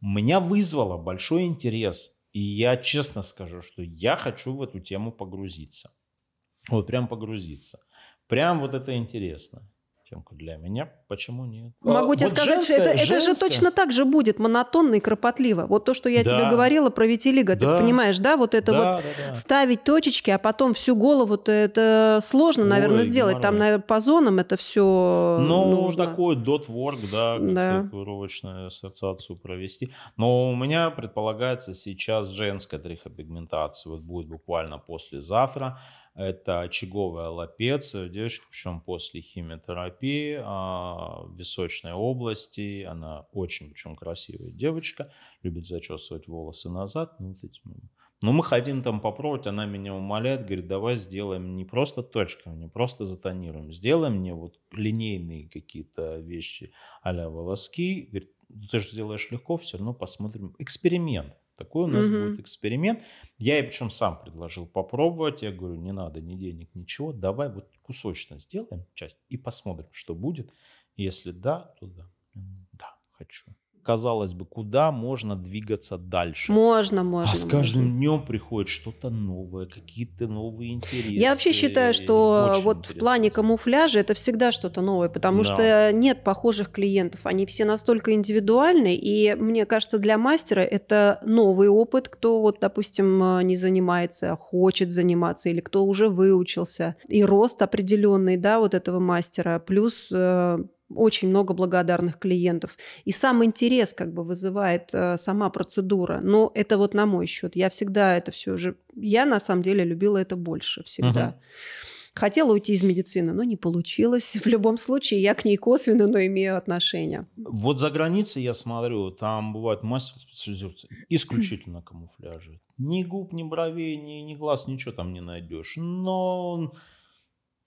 меня вызвало большой интерес. И я честно скажу, что я хочу в эту тему погрузиться. Вот прям погрузиться. Прям вот это интересно картинку для меня. Почему нет? Ну, могу а, тебе вот сказать, женская, что это, женская... это же точно так же будет, монотонно и кропотливо. Вот то, что я да. тебе говорила про Витилиго, да. ты понимаешь, да? Вот это да, вот да, да. ставить точечки, а потом всю голову, то это сложно, Ой, наверное, сделать. Там, наверное, по зонам это все э, Ну, нужно. такой дот-ворк, да, да. татуировочную ассоциацию провести. Но у меня предполагается сейчас женская трихопигментация. Вот будет буквально послезавтра. Это очаговая лапеция э, у причем после химиотерапии а, в височной области. Она очень, причем красивая девочка, любит зачесывать волосы назад. Ну, вот эти но ну, мы хотим там попробовать, она меня умоляет, говорит, давай сделаем не просто точками, не просто затонируем, сделаем мне вот линейные какие-то вещи а волоски. Говорит, «Ну, ты же сделаешь легко, все равно ну, посмотрим. Эксперимент. Такой у нас угу. будет эксперимент. Я ей причем сам предложил попробовать. Я говорю, не надо ни денег, ничего. Давай вот кусочно сделаем часть и посмотрим, что будет. Если да, то да. Да, хочу казалось бы, куда можно двигаться дальше. Можно, а можно. А с каждым можно. днем приходит что-то новое, какие-то новые интересы. Я вообще считаю, что Очень вот в плане камуфляжа это всегда что-то новое, потому да. что нет похожих клиентов, они все настолько индивидуальны, и мне кажется, для мастера это новый опыт, кто вот, допустим, э, не занимается, а хочет заниматься, или кто уже выучился, и рост определенный, да, вот этого мастера, плюс э, очень много благодарных клиентов. И сам интерес как бы вызывает э, сама процедура. Но это вот на мой счет. Я всегда это все уже Я на самом деле любила это больше всегда. Угу. Хотела уйти из медицины, но не получилось. В любом случае, я к ней косвенно, но имею отношение. Вот за границей я смотрю, там бывают мастер специализации исключительно камуфляжи. Ни губ, ни бровей, ни, ни глаз, ничего там не найдешь. Но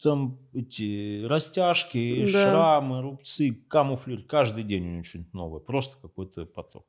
там эти растяжки, да. шрамы, рубцы, камуфлир. Каждый день у него что-нибудь новое. Просто какой-то поток.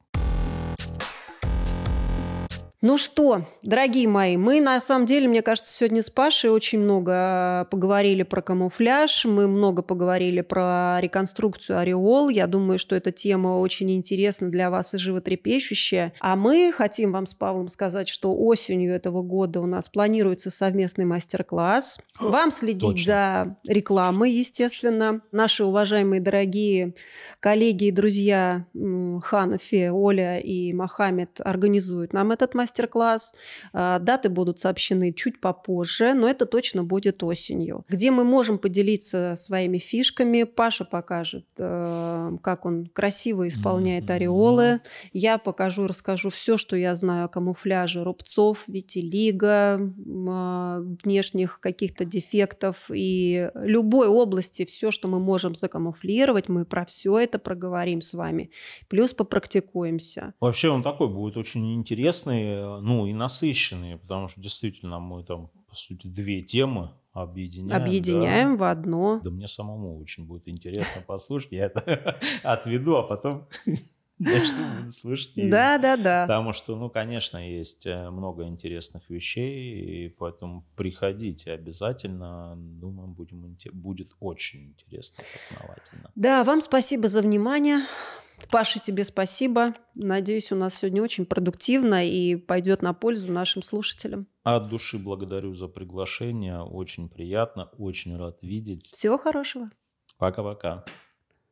Ну что, дорогие мои, мы на самом деле, мне кажется, сегодня с Пашей очень много а, поговорили про камуфляж, мы много поговорили про реконструкцию ореол. Я думаю, что эта тема очень интересна для вас и животрепещущая. А мы хотим вам с Павлом сказать, что осенью этого года у нас планируется совместный мастер-класс. Вам следить Точно. за рекламой, естественно. Наши уважаемые, дорогие коллеги и друзья Ханафи, Оля и Мохаммед организуют нам этот мастер мастер-класс. А, даты будут сообщены чуть попозже, но это точно будет осенью. Где мы можем поделиться своими фишками. Паша покажет, э, как он красиво исполняет ореолы. Я покажу и расскажу все, что я знаю о камуфляже рубцов, витилиго, а, внешних каких-то дефектов и любой области все, что мы можем закамуфлировать, мы про все это проговорим с вами. Плюс попрактикуемся. Вообще он такой будет очень интересный, Э, ну и насыщенные, потому что действительно мы там, по сути, две темы объединяем. Объединяем да. в одно. Да мне самому очень будет интересно послушать, я это отведу, а потом конечно, буду слушать. Да, да, да. Потому что, ну, конечно, есть э, много интересных вещей, и поэтому приходите обязательно. Думаю, будем, будет очень интересно, познавательно. Да, вам спасибо за внимание. Паша, тебе спасибо. Надеюсь, у нас сегодня очень продуктивно и пойдет на пользу нашим слушателям. От души благодарю за приглашение. Очень приятно, очень рад видеть. Всего хорошего. Пока-пока.